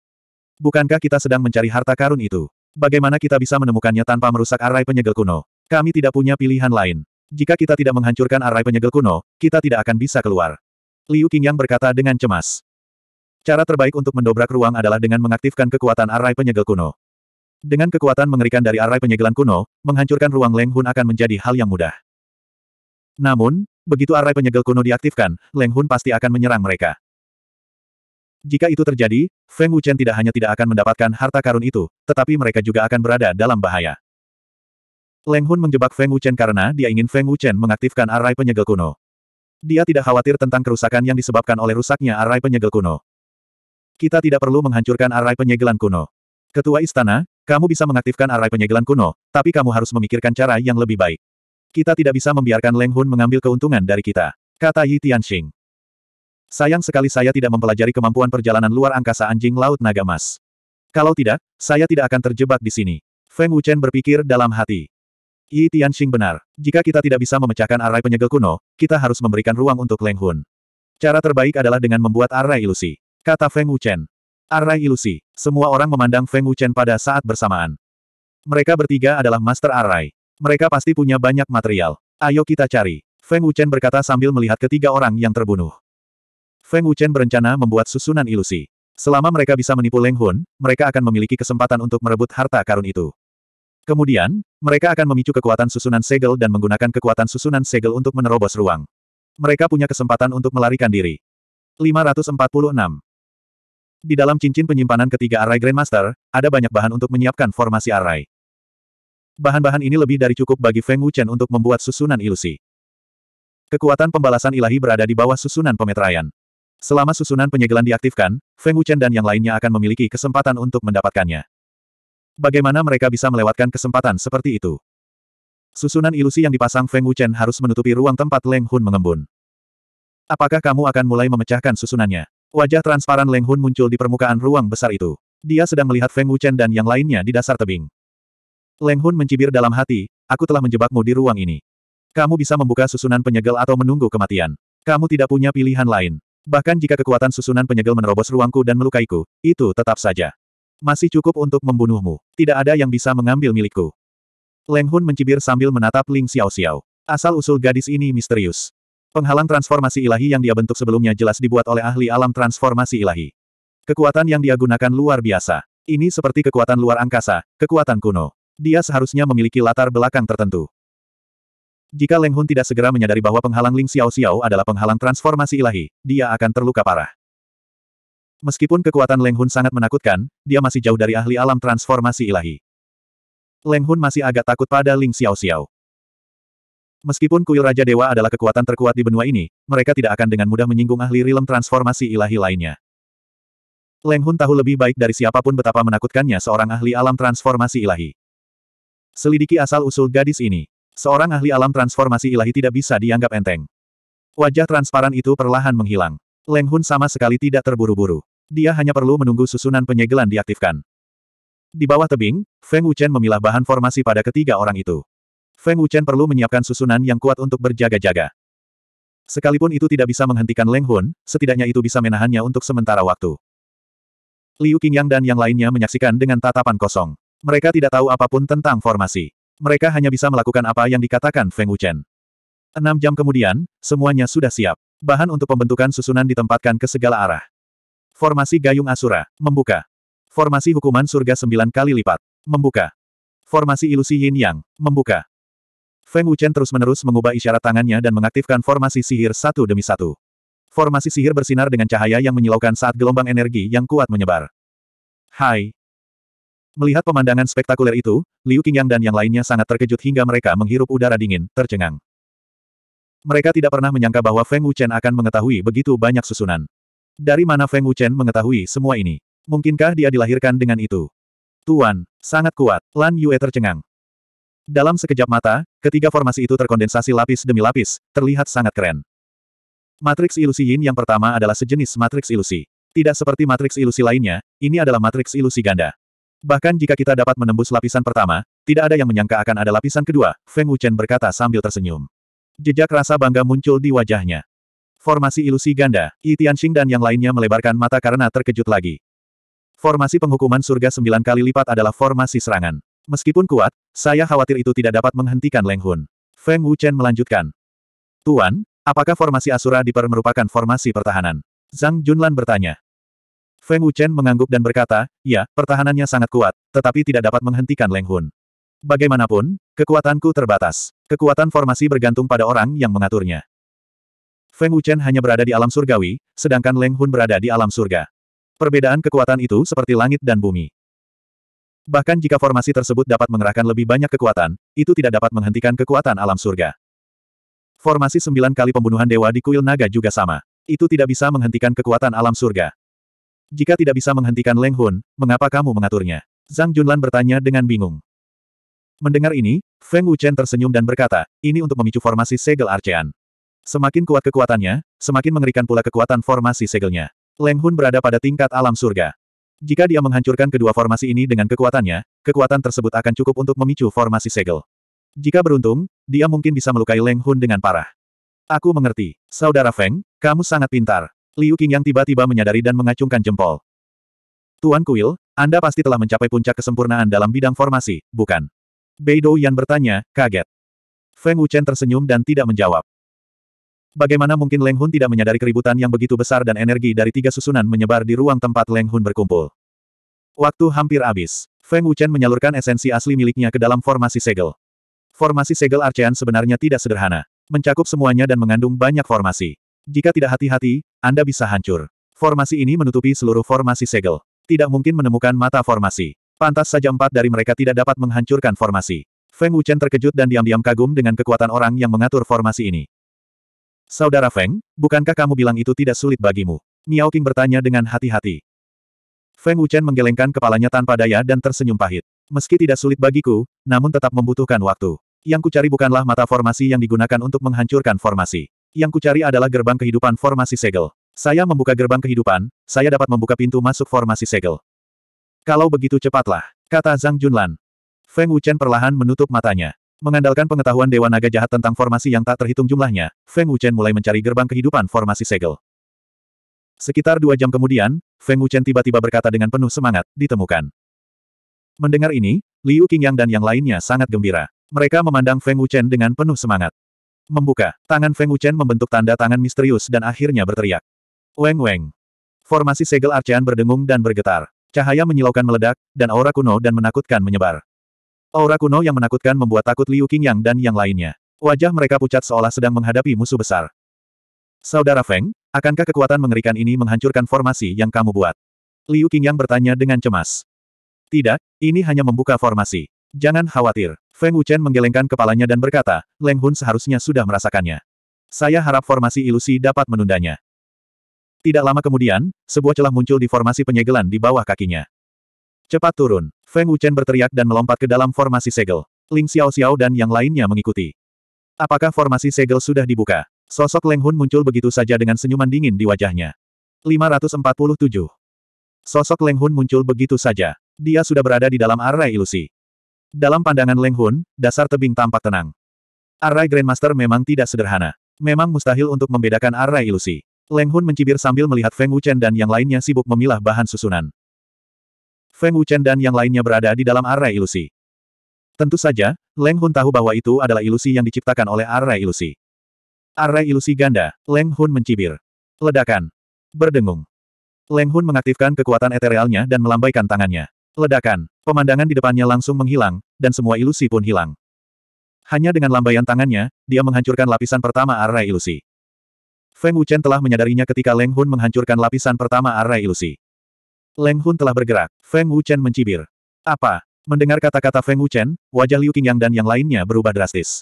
Bukankah kita sedang mencari harta karun itu? Bagaimana kita bisa menemukannya tanpa merusak array penyegel kuno? Kami tidak punya pilihan lain. Jika kita tidak menghancurkan arai penyegel kuno, kita tidak akan bisa keluar. Liu Qingyang berkata dengan cemas. Cara terbaik untuk mendobrak ruang adalah dengan mengaktifkan kekuatan arai penyegel kuno. Dengan kekuatan mengerikan dari arai penyegelan kuno, menghancurkan ruang Leng Hun akan menjadi hal yang mudah. Namun, begitu arai penyegel kuno diaktifkan, Leng Hun pasti akan menyerang mereka. Jika itu terjadi, Feng Wuchen tidak hanya tidak akan mendapatkan harta karun itu, tetapi mereka juga akan berada dalam bahaya. Leng Hun menjebak Feng Wuchen karena dia ingin Feng Wuchen mengaktifkan arai penyegel kuno. Dia tidak khawatir tentang kerusakan yang disebabkan oleh rusaknya arai penyegel kuno. Kita tidak perlu menghancurkan arai penyegelan kuno. Ketua istana, kamu bisa mengaktifkan arai penyegelan kuno, tapi kamu harus memikirkan cara yang lebih baik. Kita tidak bisa membiarkan Leng Hun mengambil keuntungan dari kita, kata Yi Tianxing. Sayang sekali saya tidak mempelajari kemampuan perjalanan luar angkasa anjing laut naga emas. Kalau tidak, saya tidak akan terjebak di sini. Feng Wuchen berpikir dalam hati. Yi Tianxing benar. Jika kita tidak bisa memecahkan arai penyegel kuno, kita harus memberikan ruang untuk Leng Hun. Cara terbaik adalah dengan membuat arai ilusi. Kata Feng Wuchen. Arai ilusi. Semua orang memandang Feng Wuchen pada saat bersamaan. Mereka bertiga adalah master arai. Mereka pasti punya banyak material. Ayo kita cari. Feng Wuchen berkata sambil melihat ketiga orang yang terbunuh. Feng Wuchen berencana membuat susunan ilusi. Selama mereka bisa menipu Leng Hun, mereka akan memiliki kesempatan untuk merebut harta karun itu. Kemudian, mereka akan memicu kekuatan susunan segel dan menggunakan kekuatan susunan segel untuk menerobos ruang. Mereka punya kesempatan untuk melarikan diri. 546. Di dalam cincin penyimpanan ketiga array Grandmaster, ada banyak bahan untuk menyiapkan formasi array. Bahan-bahan ini lebih dari cukup bagi Feng Wuchen untuk membuat susunan ilusi. Kekuatan pembalasan ilahi berada di bawah susunan pemeteraian. Selama susunan penyegelan diaktifkan, Feng Wuchen dan yang lainnya akan memiliki kesempatan untuk mendapatkannya. Bagaimana mereka bisa melewatkan kesempatan seperti itu? Susunan ilusi yang dipasang Feng Wuchen harus menutupi ruang tempat Leng Hun mengembun. Apakah kamu akan mulai memecahkan susunannya? Wajah transparan Leng Hun muncul di permukaan ruang besar itu. Dia sedang melihat Feng Wuchen dan yang lainnya di dasar tebing. Leng Hun mencibir dalam hati, aku telah menjebakmu di ruang ini. Kamu bisa membuka susunan penyegel atau menunggu kematian. Kamu tidak punya pilihan lain. Bahkan jika kekuatan susunan penyegel menerobos ruangku dan melukaiku, itu tetap saja. Masih cukup untuk membunuhmu. Tidak ada yang bisa mengambil milikku. Leng Hun mencibir sambil menatap Ling Xiao Xiao. Asal-usul gadis ini misterius. Penghalang transformasi ilahi yang dia bentuk sebelumnya jelas dibuat oleh ahli alam transformasi ilahi. Kekuatan yang dia gunakan luar biasa. Ini seperti kekuatan luar angkasa, kekuatan kuno. Dia seharusnya memiliki latar belakang tertentu. Jika Leng Hun tidak segera menyadari bahwa penghalang Ling Xiao Xiao adalah penghalang transformasi ilahi, dia akan terluka parah. Meskipun kekuatan Leng Hun sangat menakutkan, dia masih jauh dari ahli alam transformasi ilahi. Leng Hun masih agak takut pada Ling Xiao Xiao. Meskipun kuil Raja Dewa adalah kekuatan terkuat di benua ini, mereka tidak akan dengan mudah menyinggung ahli rilem transformasi ilahi lainnya. Leng Hun tahu lebih baik dari siapapun betapa menakutkannya seorang ahli alam transformasi ilahi. Selidiki asal-usul gadis ini. Seorang ahli alam transformasi ilahi tidak bisa dianggap enteng. Wajah transparan itu perlahan menghilang. Leng Hun sama sekali tidak terburu-buru. Dia hanya perlu menunggu susunan penyegelan diaktifkan. Di bawah tebing, Feng Wuchen memilah bahan formasi pada ketiga orang itu. Feng Wuchen perlu menyiapkan susunan yang kuat untuk berjaga-jaga. Sekalipun itu tidak bisa menghentikan Leng Hun, setidaknya itu bisa menahannya untuk sementara waktu. Liu Qingyang dan yang lainnya menyaksikan dengan tatapan kosong. Mereka tidak tahu apapun tentang formasi. Mereka hanya bisa melakukan apa yang dikatakan Feng Wuchen. Enam jam kemudian, semuanya sudah siap. Bahan untuk pembentukan susunan ditempatkan ke segala arah. Formasi Gayung Asura. Membuka. Formasi Hukuman Surga sembilan kali lipat. Membuka. Formasi Ilusi Yin Yang. Membuka. Feng Wuchen terus-menerus mengubah isyarat tangannya dan mengaktifkan formasi sihir satu demi satu. Formasi sihir bersinar dengan cahaya yang menyilaukan saat gelombang energi yang kuat menyebar. Hai. Melihat pemandangan spektakuler itu, Liu Qingyang dan yang lainnya sangat terkejut hingga mereka menghirup udara dingin, tercengang. Mereka tidak pernah menyangka bahwa Feng Wuchen akan mengetahui begitu banyak susunan. Dari mana Feng Wuchen mengetahui semua ini? Mungkinkah dia dilahirkan dengan itu? Tuan, sangat kuat, Lan Yue tercengang. Dalam sekejap mata, ketiga formasi itu terkondensasi lapis demi lapis, terlihat sangat keren. Matriks ilusi Yin yang pertama adalah sejenis matriks ilusi. Tidak seperti matriks ilusi lainnya, ini adalah matriks ilusi ganda. Bahkan jika kita dapat menembus lapisan pertama, tidak ada yang menyangka akan ada lapisan kedua, Feng Wuchen berkata sambil tersenyum. Jejak rasa bangga muncul di wajahnya. Formasi ilusi ganda, Yi Tianxing dan yang lainnya melebarkan mata karena terkejut lagi. Formasi penghukuman surga sembilan kali lipat adalah formasi serangan. Meskipun kuat, saya khawatir itu tidak dapat menghentikan Leng Hun. Feng Wuchen melanjutkan. Tuan, apakah formasi Asura Diper merupakan formasi pertahanan? Zhang Junlan bertanya. Feng Wuchen mengangguk dan berkata, ya, pertahanannya sangat kuat, tetapi tidak dapat menghentikan Leng Hun. Bagaimanapun, kekuatanku terbatas. Kekuatan formasi bergantung pada orang yang mengaturnya. Feng Wuchen hanya berada di alam surgawi, sedangkan Leng Hun berada di alam surga. Perbedaan kekuatan itu seperti langit dan bumi. Bahkan jika formasi tersebut dapat mengerahkan lebih banyak kekuatan, itu tidak dapat menghentikan kekuatan alam surga. Formasi sembilan kali pembunuhan dewa di kuil naga juga sama. Itu tidak bisa menghentikan kekuatan alam surga. Jika tidak bisa menghentikan Leng Hun, mengapa kamu mengaturnya? Zhang Junlan bertanya dengan bingung. Mendengar ini, Feng Wuchen tersenyum dan berkata, ini untuk memicu formasi segel Archean. Semakin kuat kekuatannya, semakin mengerikan pula kekuatan formasi segelnya. Leng Hun berada pada tingkat alam surga. Jika dia menghancurkan kedua formasi ini dengan kekuatannya, kekuatan tersebut akan cukup untuk memicu formasi segel. Jika beruntung, dia mungkin bisa melukai Leng Hun dengan parah. Aku mengerti. Saudara Feng, kamu sangat pintar. Liu Qing yang tiba-tiba menyadari dan mengacungkan jempol. Tuan Kuil, Anda pasti telah mencapai puncak kesempurnaan dalam bidang formasi, bukan? Bei Yan bertanya, kaget. Feng Wuchen tersenyum dan tidak menjawab. Bagaimana mungkin Leng Hun tidak menyadari keributan yang begitu besar dan energi dari tiga susunan menyebar di ruang tempat Leng Hun berkumpul. Waktu hampir habis. Feng Wuchen menyalurkan esensi asli miliknya ke dalam formasi segel. Formasi segel Archean sebenarnya tidak sederhana. Mencakup semuanya dan mengandung banyak formasi. Jika tidak hati-hati, Anda bisa hancur. Formasi ini menutupi seluruh formasi segel. Tidak mungkin menemukan mata formasi. Pantas saja empat dari mereka tidak dapat menghancurkan formasi. Feng Wuchen terkejut dan diam-diam kagum dengan kekuatan orang yang mengatur formasi ini. Saudara Feng, bukankah kamu bilang itu tidak sulit bagimu? Miao Qing bertanya dengan hati-hati. Feng Wuchen menggelengkan kepalanya tanpa daya dan tersenyum pahit. Meski tidak sulit bagiku, namun tetap membutuhkan waktu. Yang kucari bukanlah mata formasi yang digunakan untuk menghancurkan formasi. Yang kucari adalah gerbang kehidupan formasi segel. Saya membuka gerbang kehidupan, saya dapat membuka pintu masuk formasi segel. Kalau begitu cepatlah, kata Zhang Junlan. Feng Wuchen perlahan menutup matanya. Mengandalkan pengetahuan Dewa Naga Jahat tentang formasi yang tak terhitung jumlahnya, Feng Wuchen mulai mencari gerbang kehidupan formasi segel. Sekitar dua jam kemudian, Feng Wuchen tiba-tiba berkata dengan penuh semangat, ditemukan. Mendengar ini, Liu Qingyang dan yang lainnya sangat gembira. Mereka memandang Feng Wuchen dengan penuh semangat. Membuka, tangan Feng Wuchen membentuk tanda tangan misterius dan akhirnya berteriak. Weng Weng. Formasi segel arcean berdengung dan bergetar. Cahaya menyilaukan meledak, dan aura kuno dan menakutkan menyebar. Aura kuno yang menakutkan membuat takut Liu Qingyang dan yang lainnya. Wajah mereka pucat seolah sedang menghadapi musuh besar. Saudara Feng, akankah kekuatan mengerikan ini menghancurkan formasi yang kamu buat? Liu Qingyang bertanya dengan cemas. Tidak, ini hanya membuka formasi. Jangan khawatir. Feng Wuchen menggelengkan kepalanya dan berkata, Leng Hun seharusnya sudah merasakannya. Saya harap formasi ilusi dapat menundanya. Tidak lama kemudian, sebuah celah muncul di formasi penyegelan di bawah kakinya. Cepat turun. Feng Wuchen berteriak dan melompat ke dalam formasi segel. Ling Xiao Xiao dan yang lainnya mengikuti. Apakah formasi segel sudah dibuka? Sosok Leng Hun muncul begitu saja dengan senyuman dingin di wajahnya. 547. Sosok Leng Hun muncul begitu saja. Dia sudah berada di dalam arai ilusi. Dalam pandangan Leng Hun, dasar tebing tampak tenang. Arai Grandmaster memang tidak sederhana. Memang mustahil untuk membedakan arai ilusi. Leng Hun mencibir sambil melihat Feng Wuchen dan yang lainnya sibuk memilah bahan susunan. Feng Wuchen dan yang lainnya berada di dalam array ilusi. Tentu saja, Leng Hun tahu bahwa itu adalah ilusi yang diciptakan oleh array ilusi. Array ilusi ganda, Leng Hun mencibir. Ledakan. Berdengung. Leng Hun mengaktifkan kekuatan eterealnya dan melambaikan tangannya. Ledakan. Pemandangan di depannya langsung menghilang, dan semua ilusi pun hilang. Hanya dengan lambaian tangannya, dia menghancurkan lapisan pertama array ilusi. Feng Wuchen telah menyadarinya ketika Leng Hun menghancurkan lapisan pertama array ilusi. Leng Hun telah bergerak. Feng Wuchen mencibir. Apa? Mendengar kata-kata Feng Wuchen, wajah Liu Qingyang dan yang lainnya berubah drastis.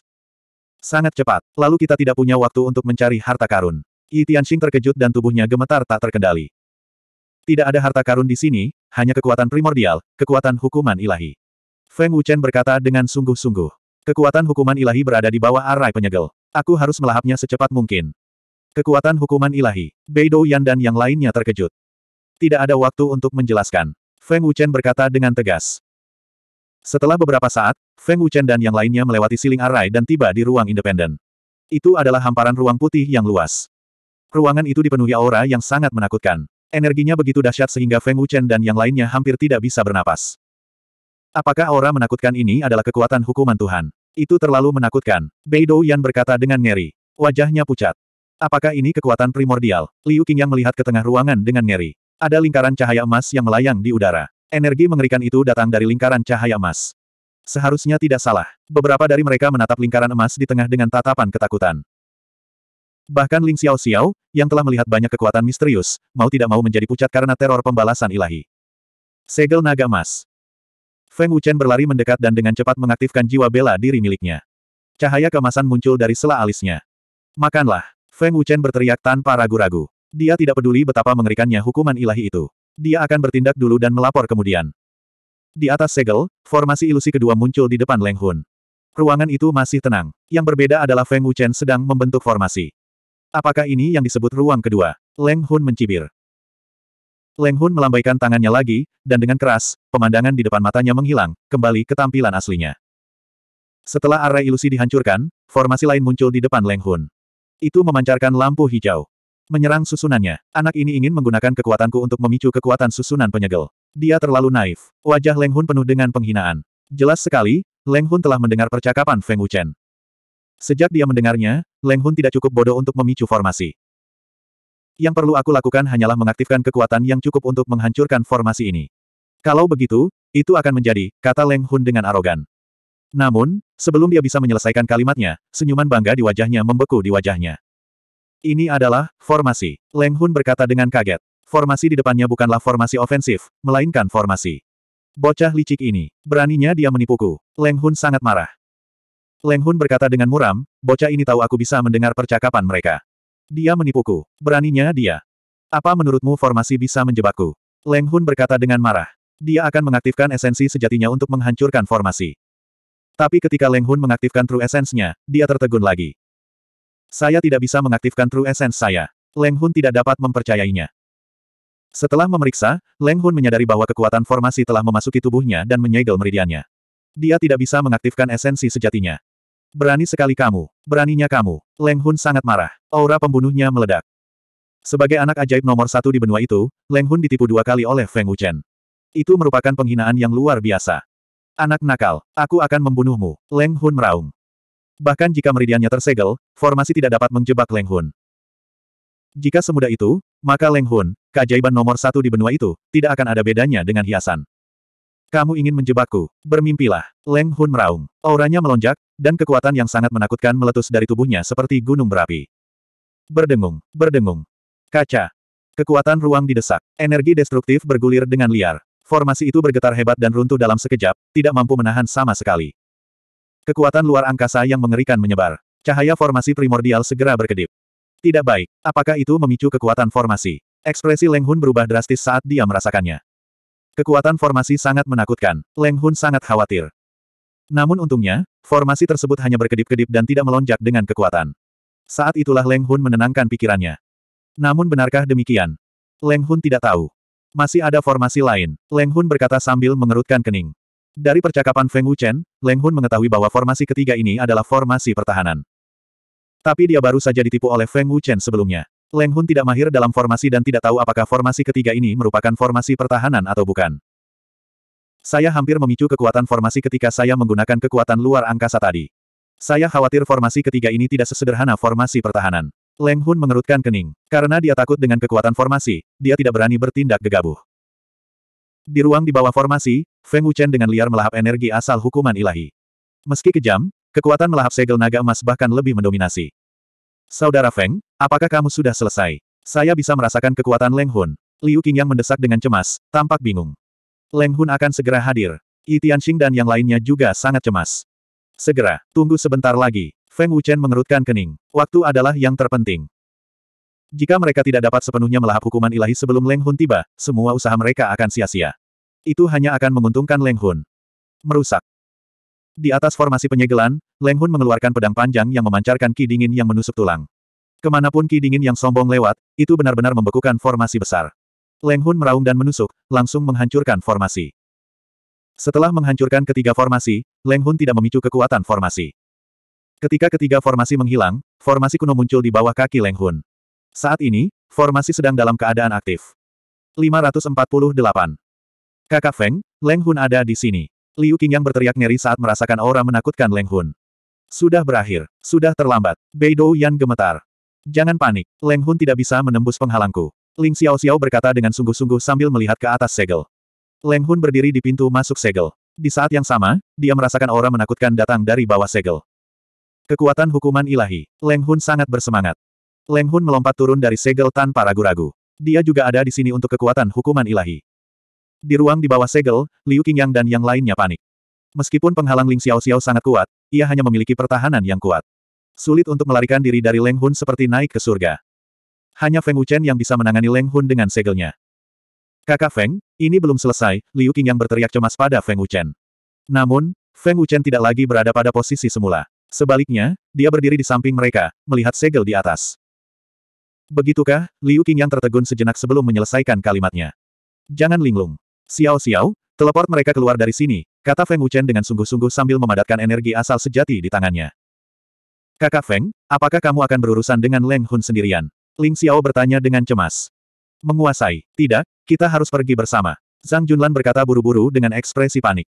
Sangat cepat, lalu kita tidak punya waktu untuk mencari harta karun. Yi Tianxing terkejut dan tubuhnya gemetar tak terkendali. Tidak ada harta karun di sini, hanya kekuatan primordial, kekuatan hukuman ilahi. Feng Wuchen berkata dengan sungguh-sungguh. Kekuatan hukuman ilahi berada di bawah arai penyegel. Aku harus melahapnya secepat mungkin. Kekuatan hukuman ilahi. Beidou Yan dan yang lainnya terkejut. Tidak ada waktu untuk menjelaskan. Feng Wuchen berkata dengan tegas. Setelah beberapa saat, Feng Wuchen dan yang lainnya melewati siling arai dan tiba di ruang independen. Itu adalah hamparan ruang putih yang luas. Ruangan itu dipenuhi aura yang sangat menakutkan. Energinya begitu dahsyat sehingga Feng Wuchen dan yang lainnya hampir tidak bisa bernapas. Apakah aura menakutkan ini adalah kekuatan hukuman Tuhan? Itu terlalu menakutkan. Beidou Yan berkata dengan ngeri. Wajahnya pucat. Apakah ini kekuatan primordial? Liu yang melihat ke tengah ruangan dengan ngeri. Ada lingkaran cahaya emas yang melayang di udara. Energi mengerikan itu datang dari lingkaran cahaya emas. Seharusnya tidak salah. Beberapa dari mereka menatap lingkaran emas di tengah dengan tatapan ketakutan. Bahkan Ling Xiao Xiao, yang telah melihat banyak kekuatan misterius, mau tidak mau menjadi pucat karena teror pembalasan ilahi. Segel naga emas. Feng Wuchen berlari mendekat dan dengan cepat mengaktifkan jiwa bela diri miliknya. Cahaya kemasan muncul dari sela alisnya. Makanlah. Feng Wuchen berteriak tanpa ragu-ragu. Dia tidak peduli betapa mengerikannya hukuman ilahi itu. Dia akan bertindak dulu dan melapor kemudian. Di atas segel, formasi ilusi kedua muncul di depan Leng Hun. Ruangan itu masih tenang. Yang berbeda adalah Feng Wuchen sedang membentuk formasi. Apakah ini yang disebut ruang kedua? Leng Hun mencibir. Leng Hun melambaikan tangannya lagi, dan dengan keras, pemandangan di depan matanya menghilang, kembali ke tampilan aslinya. Setelah array ilusi dihancurkan, formasi lain muncul di depan Leng Hun. Itu memancarkan lampu hijau. Menyerang susunannya. Anak ini ingin menggunakan kekuatanku untuk memicu kekuatan susunan penyegel. Dia terlalu naif. Wajah Leng Hun penuh dengan penghinaan. Jelas sekali, Leng Hun telah mendengar percakapan Feng Wuchen. Sejak dia mendengarnya, Leng Hun tidak cukup bodoh untuk memicu formasi. Yang perlu aku lakukan hanyalah mengaktifkan kekuatan yang cukup untuk menghancurkan formasi ini. Kalau begitu, itu akan menjadi, kata Leng Hun dengan arogan. Namun, sebelum dia bisa menyelesaikan kalimatnya, senyuman bangga di wajahnya membeku di wajahnya. Ini adalah formasi. Leng Hun berkata dengan kaget. Formasi di depannya bukanlah formasi ofensif, melainkan formasi. Bocah licik ini, beraninya dia menipuku. Leng Hun sangat marah. Leng Hun berkata dengan muram, bocah ini tahu aku bisa mendengar percakapan mereka. Dia menipuku, beraninya dia. Apa menurutmu formasi bisa menjebakku? Leng Hun berkata dengan marah. Dia akan mengaktifkan esensi sejatinya untuk menghancurkan formasi. Tapi ketika Leng Hun mengaktifkan True Essence-nya, dia tertegun lagi. Saya tidak bisa mengaktifkan True Essence saya. Leng Hun tidak dapat mempercayainya. Setelah memeriksa, Leng Hun menyadari bahwa kekuatan formasi telah memasuki tubuhnya dan menyegel meridiannya. Dia tidak bisa mengaktifkan esensi sejatinya. Berani sekali kamu. Beraninya kamu. Leng Hun sangat marah. Aura pembunuhnya meledak. Sebagai anak ajaib nomor satu di benua itu, Leng Hun ditipu dua kali oleh Feng Wuchen. Itu merupakan penghinaan yang luar biasa. Anak nakal, aku akan membunuhmu, Leng Hun meraung. Bahkan jika meridiannya tersegel, formasi tidak dapat menjebak Leng Hun. Jika semudah itu, maka Leng Hun, keajaiban nomor satu di benua itu, tidak akan ada bedanya dengan hiasan. Kamu ingin menjebakku, bermimpilah. Leng Hun meraung. Auranya melonjak, dan kekuatan yang sangat menakutkan meletus dari tubuhnya seperti gunung berapi. Berdengung, berdengung. Kaca. Kekuatan ruang didesak. Energi destruktif bergulir dengan liar. Formasi itu bergetar hebat dan runtuh dalam sekejap, tidak mampu menahan sama sekali. Kekuatan luar angkasa yang mengerikan menyebar. Cahaya formasi primordial segera berkedip. Tidak baik. Apakah itu memicu kekuatan formasi? Ekspresi Leng Hun berubah drastis saat dia merasakannya. Kekuatan formasi sangat menakutkan. Leng Hun sangat khawatir. Namun untungnya, formasi tersebut hanya berkedip-kedip dan tidak melonjak dengan kekuatan. Saat itulah Leng Hun menenangkan pikirannya. Namun benarkah demikian? Leng Hun tidak tahu. Masih ada formasi lain, Leng Hun berkata sambil mengerutkan kening. Dari percakapan Feng Wuchen, Leng Hun mengetahui bahwa formasi ketiga ini adalah formasi pertahanan. Tapi dia baru saja ditipu oleh Feng Wuchen sebelumnya. Leng Hun tidak mahir dalam formasi dan tidak tahu apakah formasi ketiga ini merupakan formasi pertahanan atau bukan. Saya hampir memicu kekuatan formasi ketika saya menggunakan kekuatan luar angkasa tadi. Saya khawatir formasi ketiga ini tidak sesederhana formasi pertahanan. Leng Hun mengerutkan kening. Karena dia takut dengan kekuatan formasi, dia tidak berani bertindak gegabah. Di ruang di bawah formasi, Feng Wuchen dengan liar melahap energi asal hukuman ilahi. Meski kejam, kekuatan melahap segel naga emas bahkan lebih mendominasi. Saudara Feng, apakah kamu sudah selesai? Saya bisa merasakan kekuatan Leng Hun. Liu yang mendesak dengan cemas, tampak bingung. Leng Hun akan segera hadir. Yi Tianxing dan yang lainnya juga sangat cemas. Segera, tunggu sebentar lagi. Feng Wuchen mengerutkan kening. Waktu adalah yang terpenting. Jika mereka tidak dapat sepenuhnya melahap hukuman ilahi sebelum Leng Hun tiba, semua usaha mereka akan sia-sia. Itu hanya akan menguntungkan Leng Hun. Merusak. Di atas formasi penyegelan, Leng Hun mengeluarkan pedang panjang yang memancarkan ki dingin yang menusuk tulang. Kemanapun ki dingin yang sombong lewat, itu benar-benar membekukan formasi besar. Leng Hun meraung dan menusuk, langsung menghancurkan formasi. Setelah menghancurkan ketiga formasi, Leng Hun tidak memicu kekuatan formasi. Ketika ketiga formasi menghilang, formasi kuno muncul di bawah kaki Leng Hun. Saat ini, formasi sedang dalam keadaan aktif. 548. Kakak Feng, Leng Hun ada di sini. Liu yang berteriak ngeri saat merasakan aura menakutkan Leng Hun. Sudah berakhir, sudah terlambat. Beidou Yan gemetar. Jangan panik, Leng Hun tidak bisa menembus penghalangku. Ling Xiao Xiao berkata dengan sungguh-sungguh sambil melihat ke atas segel. Leng Hun berdiri di pintu masuk segel. Di saat yang sama, dia merasakan aura menakutkan datang dari bawah segel. Kekuatan hukuman ilahi. Leng Hun sangat bersemangat. Leng Hun melompat turun dari segel tanpa ragu-ragu. Dia juga ada di sini untuk kekuatan hukuman ilahi. Di ruang di bawah segel, Liu Qingyang dan yang lainnya panik. Meskipun penghalang Ling Xiao Xiao sangat kuat, ia hanya memiliki pertahanan yang kuat. Sulit untuk melarikan diri dari Leng Hun seperti naik ke surga. Hanya Feng Wuchen yang bisa menangani Leng Hun dengan segelnya. Kakak Feng, ini belum selesai, Liu Qingyang berteriak cemas pada Feng Wuchen. Namun, Feng Wuchen tidak lagi berada pada posisi semula. Sebaliknya, dia berdiri di samping mereka, melihat segel di atas. Begitukah, Liu Qing yang tertegun sejenak sebelum menyelesaikan kalimatnya. Jangan linglung. Xiao Xiao, teleport mereka keluar dari sini, kata Feng Wuchen dengan sungguh-sungguh sambil memadatkan energi asal sejati di tangannya. Kakak Feng, apakah kamu akan berurusan dengan Leng Hun sendirian? Ling Xiao bertanya dengan cemas. Menguasai, tidak, kita harus pergi bersama. Zhang Junlan berkata buru-buru dengan ekspresi panik.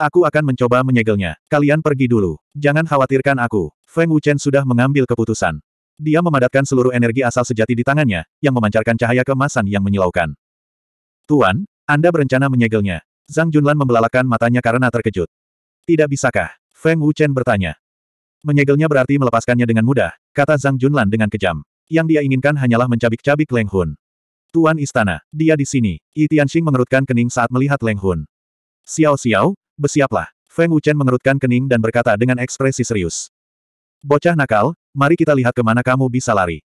Aku akan mencoba menyegelnya. Kalian pergi dulu. Jangan khawatirkan aku. Feng Wuchen sudah mengambil keputusan. Dia memadatkan seluruh energi asal sejati di tangannya, yang memancarkan cahaya kemasan yang menyilaukan. Tuan, Anda berencana menyegelnya. Zhang Junlan membelalakan matanya karena terkejut. Tidak bisakah? Feng Wuchen bertanya. Menyegelnya berarti melepaskannya dengan mudah, kata Zhang Junlan dengan kejam. Yang dia inginkan hanyalah mencabik-cabik Leng Hun. Tuan Istana, dia di sini. Yi Tianxing mengerutkan kening saat melihat Leng Hun. Xiao Xiao, bersiaplah. Feng Wuchen mengerutkan kening dan berkata dengan ekspresi serius. Bocah nakal, mari kita lihat kemana kamu bisa lari.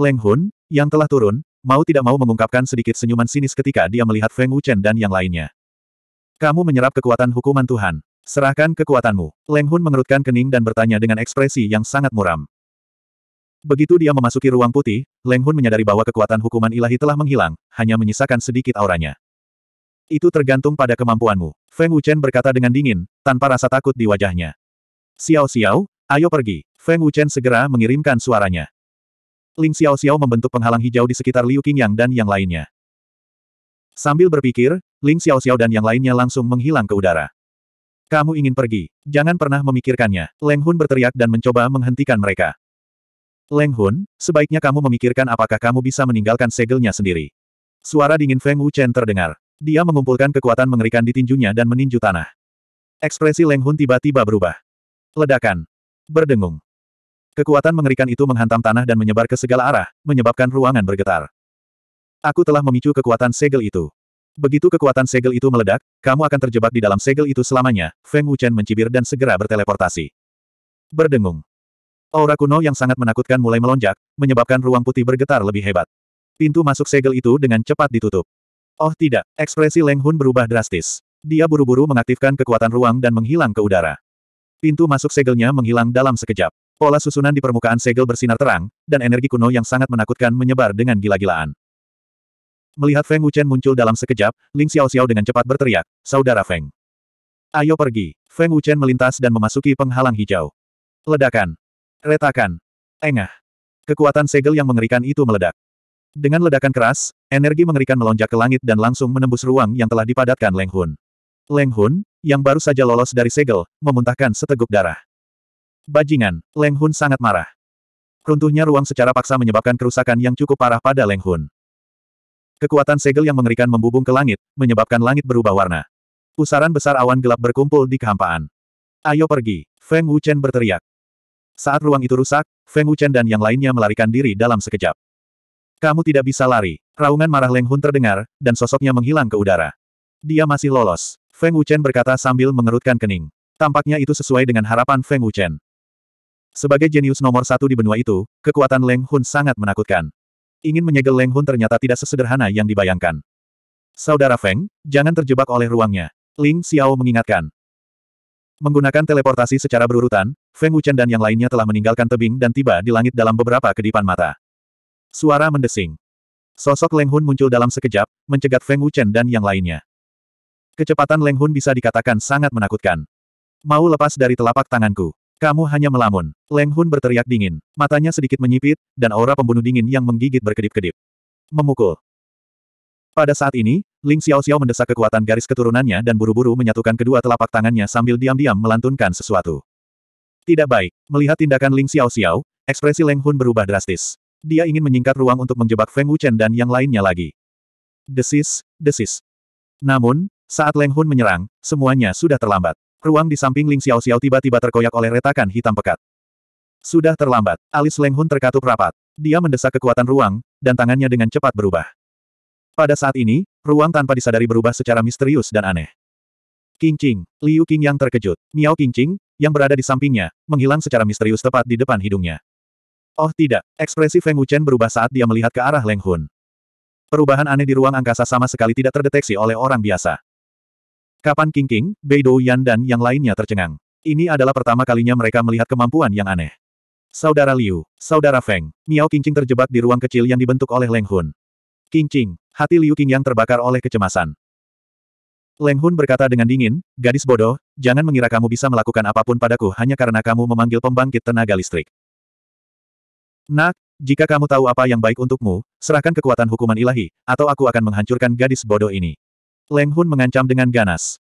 Leng Hun, yang telah turun, mau tidak mau mengungkapkan sedikit senyuman sinis ketika dia melihat Feng Wuchen dan yang lainnya. Kamu menyerap kekuatan hukuman Tuhan. Serahkan kekuatanmu. Leng Hun mengerutkan kening dan bertanya dengan ekspresi yang sangat muram. Begitu dia memasuki ruang putih, Leng Hun menyadari bahwa kekuatan hukuman ilahi telah menghilang, hanya menyisakan sedikit auranya. Itu tergantung pada kemampuanmu. Feng Wuchen berkata dengan dingin, tanpa rasa takut di wajahnya. Xiao Xiao, ayo pergi. Feng Wuchen segera mengirimkan suaranya. Ling Xiao Xiao membentuk penghalang hijau di sekitar Liu Qingyang dan yang lainnya. Sambil berpikir, Ling Xiao Xiao dan yang lainnya langsung menghilang ke udara. Kamu ingin pergi, jangan pernah memikirkannya. Leng Hun berteriak dan mencoba menghentikan mereka. Leng Hun, sebaiknya kamu memikirkan apakah kamu bisa meninggalkan segelnya sendiri. Suara dingin Feng Wuchen terdengar. Dia mengumpulkan kekuatan mengerikan di tinjunya dan meninju tanah. Ekspresi Leng Hun tiba-tiba berubah. Ledakan. Berdengung. Kekuatan mengerikan itu menghantam tanah dan menyebar ke segala arah, menyebabkan ruangan bergetar. Aku telah memicu kekuatan segel itu. Begitu kekuatan segel itu meledak, kamu akan terjebak di dalam segel itu selamanya, Feng Wuchen mencibir dan segera berteleportasi. Berdengung. Aura kuno yang sangat menakutkan mulai melonjak, menyebabkan ruang putih bergetar lebih hebat. Pintu masuk segel itu dengan cepat ditutup. Oh tidak, ekspresi Leng Hun berubah drastis. Dia buru-buru mengaktifkan kekuatan ruang dan menghilang ke udara. Pintu masuk segelnya menghilang dalam sekejap. Pola susunan di permukaan segel bersinar terang, dan energi kuno yang sangat menakutkan menyebar dengan gila-gilaan. Melihat Feng Wuchen muncul dalam sekejap, Ling Xiao Xiao dengan cepat berteriak, Saudara Feng. Ayo pergi. Feng Wuchen melintas dan memasuki penghalang hijau. Ledakan. Retakan. Engah. Kekuatan segel yang mengerikan itu meledak. Dengan ledakan keras, energi mengerikan melonjak ke langit dan langsung menembus ruang yang telah dipadatkan Leng Hun. Leng Hun, yang baru saja lolos dari segel, memuntahkan seteguk darah. Bajingan, Leng Hun sangat marah. Runtuhnya ruang secara paksa menyebabkan kerusakan yang cukup parah pada Leng Hun. Kekuatan segel yang mengerikan membubung ke langit, menyebabkan langit berubah warna. Pusaran besar awan gelap berkumpul di kehampaan. Ayo pergi, Feng Wuchen berteriak. Saat ruang itu rusak, Feng Wuchen dan yang lainnya melarikan diri dalam sekejap. Kamu tidak bisa lari. Raungan marah Leng Hun terdengar, dan sosoknya menghilang ke udara. Dia masih lolos. Feng Wuchen berkata sambil mengerutkan kening. Tampaknya itu sesuai dengan harapan Feng Wuchen. Sebagai jenius nomor satu di benua itu, kekuatan Leng Hun sangat menakutkan. Ingin menyegel Leng Hun ternyata tidak sesederhana yang dibayangkan. Saudara Feng, jangan terjebak oleh ruangnya. Ling Xiao mengingatkan. Menggunakan teleportasi secara berurutan, Feng Wuchen dan yang lainnya telah meninggalkan tebing dan tiba di langit dalam beberapa kedipan mata. Suara mendesing. Sosok Leng Hun muncul dalam sekejap, mencegat Feng Wuchen dan yang lainnya. Kecepatan Leng Hun bisa dikatakan sangat menakutkan. Mau lepas dari telapak tanganku. Kamu hanya melamun. Leng Hun berteriak dingin. Matanya sedikit menyipit, dan aura pembunuh dingin yang menggigit berkedip-kedip. Memukul. Pada saat ini, Ling Xiao Xiao mendesak kekuatan garis keturunannya dan buru-buru menyatukan kedua telapak tangannya sambil diam-diam melantunkan sesuatu. Tidak baik. Melihat tindakan Ling Xiao Xiao, ekspresi Leng Hun berubah drastis. Dia ingin menyingkat ruang untuk menjebak Feng Wuchen dan yang lainnya lagi. Desis, desis. Namun, saat Leng Hun menyerang, semuanya sudah terlambat. Ruang di samping Ling Xiao Xiao tiba-tiba terkoyak oleh retakan hitam pekat. Sudah terlambat, alis Leng Hun terkatup rapat. Dia mendesak kekuatan ruang, dan tangannya dengan cepat berubah. Pada saat ini, ruang tanpa disadari berubah secara misterius dan aneh. King Qing, Liu King yang terkejut, Miao King Qing, yang berada di sampingnya, menghilang secara misterius tepat di depan hidungnya. Oh tidak, ekspresi Feng Wuchen berubah saat dia melihat ke arah Leng Hun. Perubahan aneh di ruang angkasa sama sekali tidak terdeteksi oleh orang biasa. Kapan King King, Bei Dou Yan dan yang lainnya tercengang. Ini adalah pertama kalinya mereka melihat kemampuan yang aneh. Saudara Liu, Saudara Feng, Miao Qingqing terjebak di ruang kecil yang dibentuk oleh Leng Hun. Qingqing, hati Liu King yang terbakar oleh kecemasan. Leng Hun berkata dengan dingin, gadis bodoh, jangan mengira kamu bisa melakukan apapun padaku hanya karena kamu memanggil pembangkit tenaga listrik. Nak, jika kamu tahu apa yang baik untukmu, serahkan kekuatan hukuman ilahi, atau aku akan menghancurkan gadis bodoh ini. Leng Hun mengancam dengan ganas.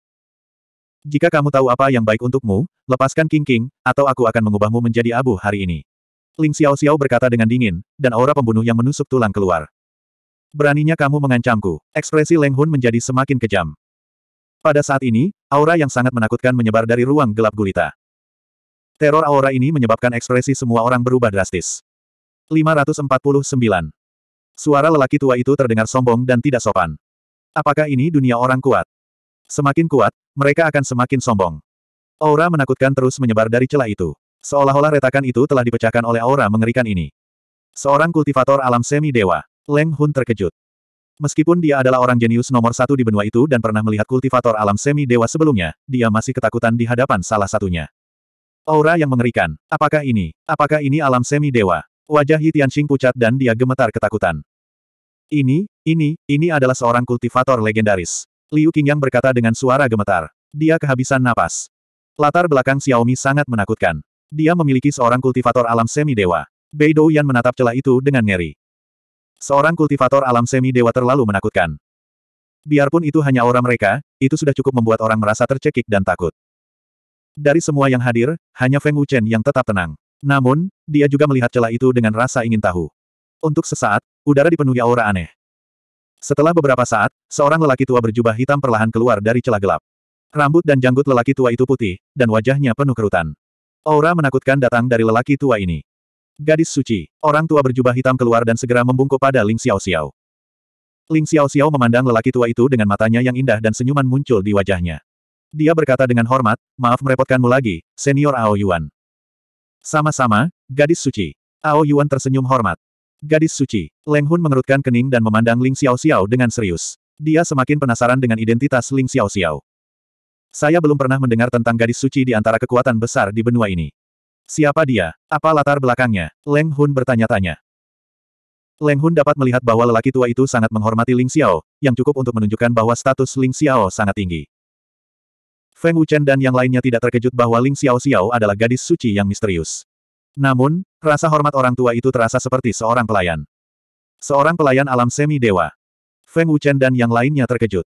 Jika kamu tahu apa yang baik untukmu, lepaskan King King, atau aku akan mengubahmu menjadi abu hari ini. Ling Xiao Xiao berkata dengan dingin, dan aura pembunuh yang menusuk tulang keluar. Beraninya kamu mengancamku. Ekspresi Leng Hun menjadi semakin kejam. Pada saat ini, aura yang sangat menakutkan menyebar dari ruang gelap gulita. Teror aura ini menyebabkan ekspresi semua orang berubah drastis. 549. Suara lelaki tua itu terdengar sombong dan tidak sopan. Apakah ini dunia orang kuat? Semakin kuat, mereka akan semakin sombong. Aura menakutkan terus menyebar dari celah itu. Seolah-olah retakan itu telah dipecahkan oleh aura mengerikan ini. Seorang kultivator alam semi-dewa, Leng Hun terkejut. Meskipun dia adalah orang jenius nomor satu di benua itu dan pernah melihat kultivator alam semi-dewa sebelumnya, dia masih ketakutan di hadapan salah satunya. Aura yang mengerikan. Apakah ini? Apakah ini alam semi-dewa? Wajah Yi Tianxing pucat dan dia gemetar ketakutan. Ini, ini, ini adalah seorang kultivator legendaris. Liu Qingyang berkata dengan suara gemetar. Dia kehabisan napas. Latar belakang Xiaomi sangat menakutkan. Dia memiliki seorang kultivator alam semi-dewa. Bei Yan menatap celah itu dengan ngeri. Seorang kultivator alam semi-dewa terlalu menakutkan. Biarpun itu hanya aura mereka, itu sudah cukup membuat orang merasa tercekik dan takut. Dari semua yang hadir, hanya Feng Wuchen yang tetap tenang. Namun, dia juga melihat celah itu dengan rasa ingin tahu. Untuk sesaat, udara dipenuhi aura aneh. Setelah beberapa saat, seorang lelaki tua berjubah hitam perlahan keluar dari celah gelap. Rambut dan janggut lelaki tua itu putih, dan wajahnya penuh kerutan. Aura menakutkan datang dari lelaki tua ini. Gadis suci, orang tua berjubah hitam keluar dan segera membungkuk pada Ling Xiao Xiao. Ling Xiao Xiao memandang lelaki tua itu dengan matanya yang indah dan senyuman muncul di wajahnya. Dia berkata dengan hormat, maaf merepotkanmu lagi, senior Ao Yuan. Sama-sama, gadis suci. Ao Yuan tersenyum hormat. Gadis suci, Leng Hun mengerutkan kening dan memandang Ling Xiao Xiao dengan serius. Dia semakin penasaran dengan identitas Ling Xiao Xiao. Saya belum pernah mendengar tentang gadis suci di antara kekuatan besar di benua ini. Siapa dia? Apa latar belakangnya? Leng Hun bertanya-tanya. Leng Hun dapat melihat bahwa lelaki tua itu sangat menghormati Ling Xiao, yang cukup untuk menunjukkan bahwa status Ling Xiao sangat tinggi. Feng Wuchen dan yang lainnya tidak terkejut bahwa Ling Xiao Xiao adalah gadis suci yang misterius. Namun, rasa hormat orang tua itu terasa seperti seorang pelayan. Seorang pelayan alam semi-dewa. Feng Wuchen dan yang lainnya terkejut.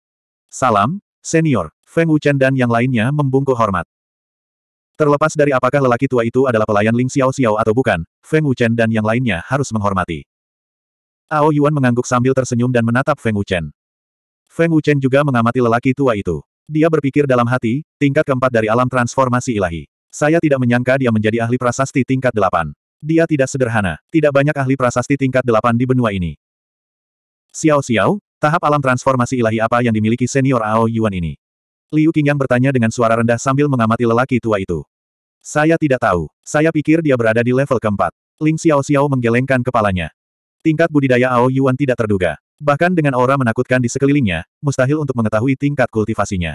Salam, senior. Feng Wuchen dan yang lainnya membungkuk hormat. Terlepas dari apakah lelaki tua itu adalah pelayan Ling Xiao Xiao atau bukan, Feng Wuchen dan yang lainnya harus menghormati. Ao Yuan mengangguk sambil tersenyum dan menatap Feng Wuchen. Feng Wuchen juga mengamati lelaki tua itu. Dia berpikir dalam hati, tingkat keempat dari alam transformasi ilahi. Saya tidak menyangka dia menjadi ahli prasasti tingkat delapan. Dia tidak sederhana, tidak banyak ahli prasasti tingkat delapan di benua ini. Xiao Xiao, tahap alam transformasi ilahi apa yang dimiliki senior Ao Yuan ini? Liu Qingyang bertanya dengan suara rendah sambil mengamati lelaki tua itu. Saya tidak tahu. Saya pikir dia berada di level keempat. Ling Xiao Xiao menggelengkan kepalanya. Tingkat budidaya Ao Yuan tidak terduga. Bahkan dengan aura menakutkan di sekelilingnya, mustahil untuk mengetahui tingkat kultivasinya.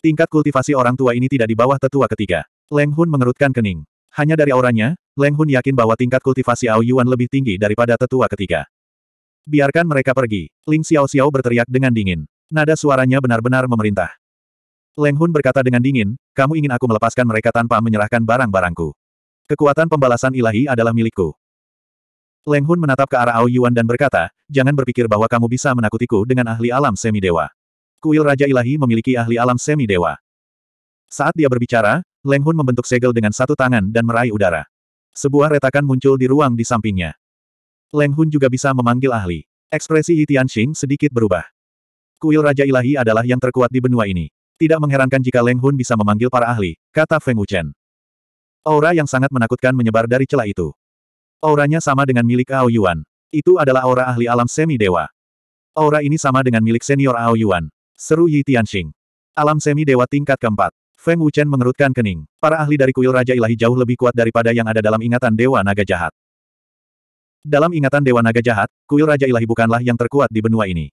Tingkat kultivasi orang tua ini tidak di bawah tetua ketiga. Leng Hun mengerutkan kening. Hanya dari auranya, Leng Hun yakin bahwa tingkat kultivasi Ao Yuan lebih tinggi daripada tetua ketiga. Biarkan mereka pergi. Ling Xiao Xiao berteriak dengan dingin. Nada suaranya benar-benar memerintah. Leng Hun berkata dengan dingin, kamu ingin aku melepaskan mereka tanpa menyerahkan barang-barangku. Kekuatan pembalasan ilahi adalah milikku. Leng Hun menatap ke arah Ao Yuan dan berkata, jangan berpikir bahwa kamu bisa menakutiku dengan ahli alam semi-dewa. Kuil Raja Ilahi memiliki ahli alam semi-dewa. Saat dia berbicara, Leng Hun membentuk segel dengan satu tangan dan meraih udara. Sebuah retakan muncul di ruang di sampingnya. Leng Hun juga bisa memanggil ahli. Ekspresi Yi Tianxing sedikit berubah. Kuil Raja Ilahi adalah yang terkuat di benua ini. Tidak mengherankan jika Leng Hun bisa memanggil para ahli, kata Feng Wuchen. Aura yang sangat menakutkan menyebar dari celah itu. Auranya sama dengan milik Ao Yuan. Itu adalah aura ahli alam semi-dewa. Aura ini sama dengan milik senior Ao Yuan. Seru Yi Tianxing. Alam semi-dewa tingkat keempat. Feng Wuchen mengerutkan kening. Para ahli dari kuil Raja Ilahi jauh lebih kuat daripada yang ada dalam ingatan Dewa Naga Jahat. Dalam ingatan Dewa Naga Jahat, kuil Raja Ilahi bukanlah yang terkuat di benua ini.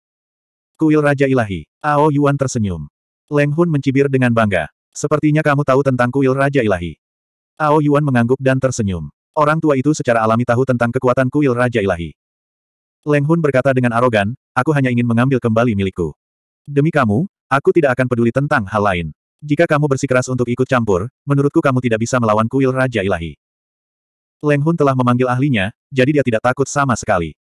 Kuil Raja Ilahi, Ao Yuan tersenyum. Leng Hun mencibir dengan bangga. Sepertinya kamu tahu tentang kuil Raja Ilahi. Ao Yuan mengangguk dan tersenyum. Orang tua itu secara alami tahu tentang kekuatan kuil Raja Ilahi. Leng Hun berkata dengan arogan, aku hanya ingin mengambil kembali milikku. Demi kamu, aku tidak akan peduli tentang hal lain. Jika kamu bersikeras untuk ikut campur, menurutku kamu tidak bisa melawan kuil Raja Ilahi. Leng Hun telah memanggil ahlinya, jadi dia tidak takut sama sekali.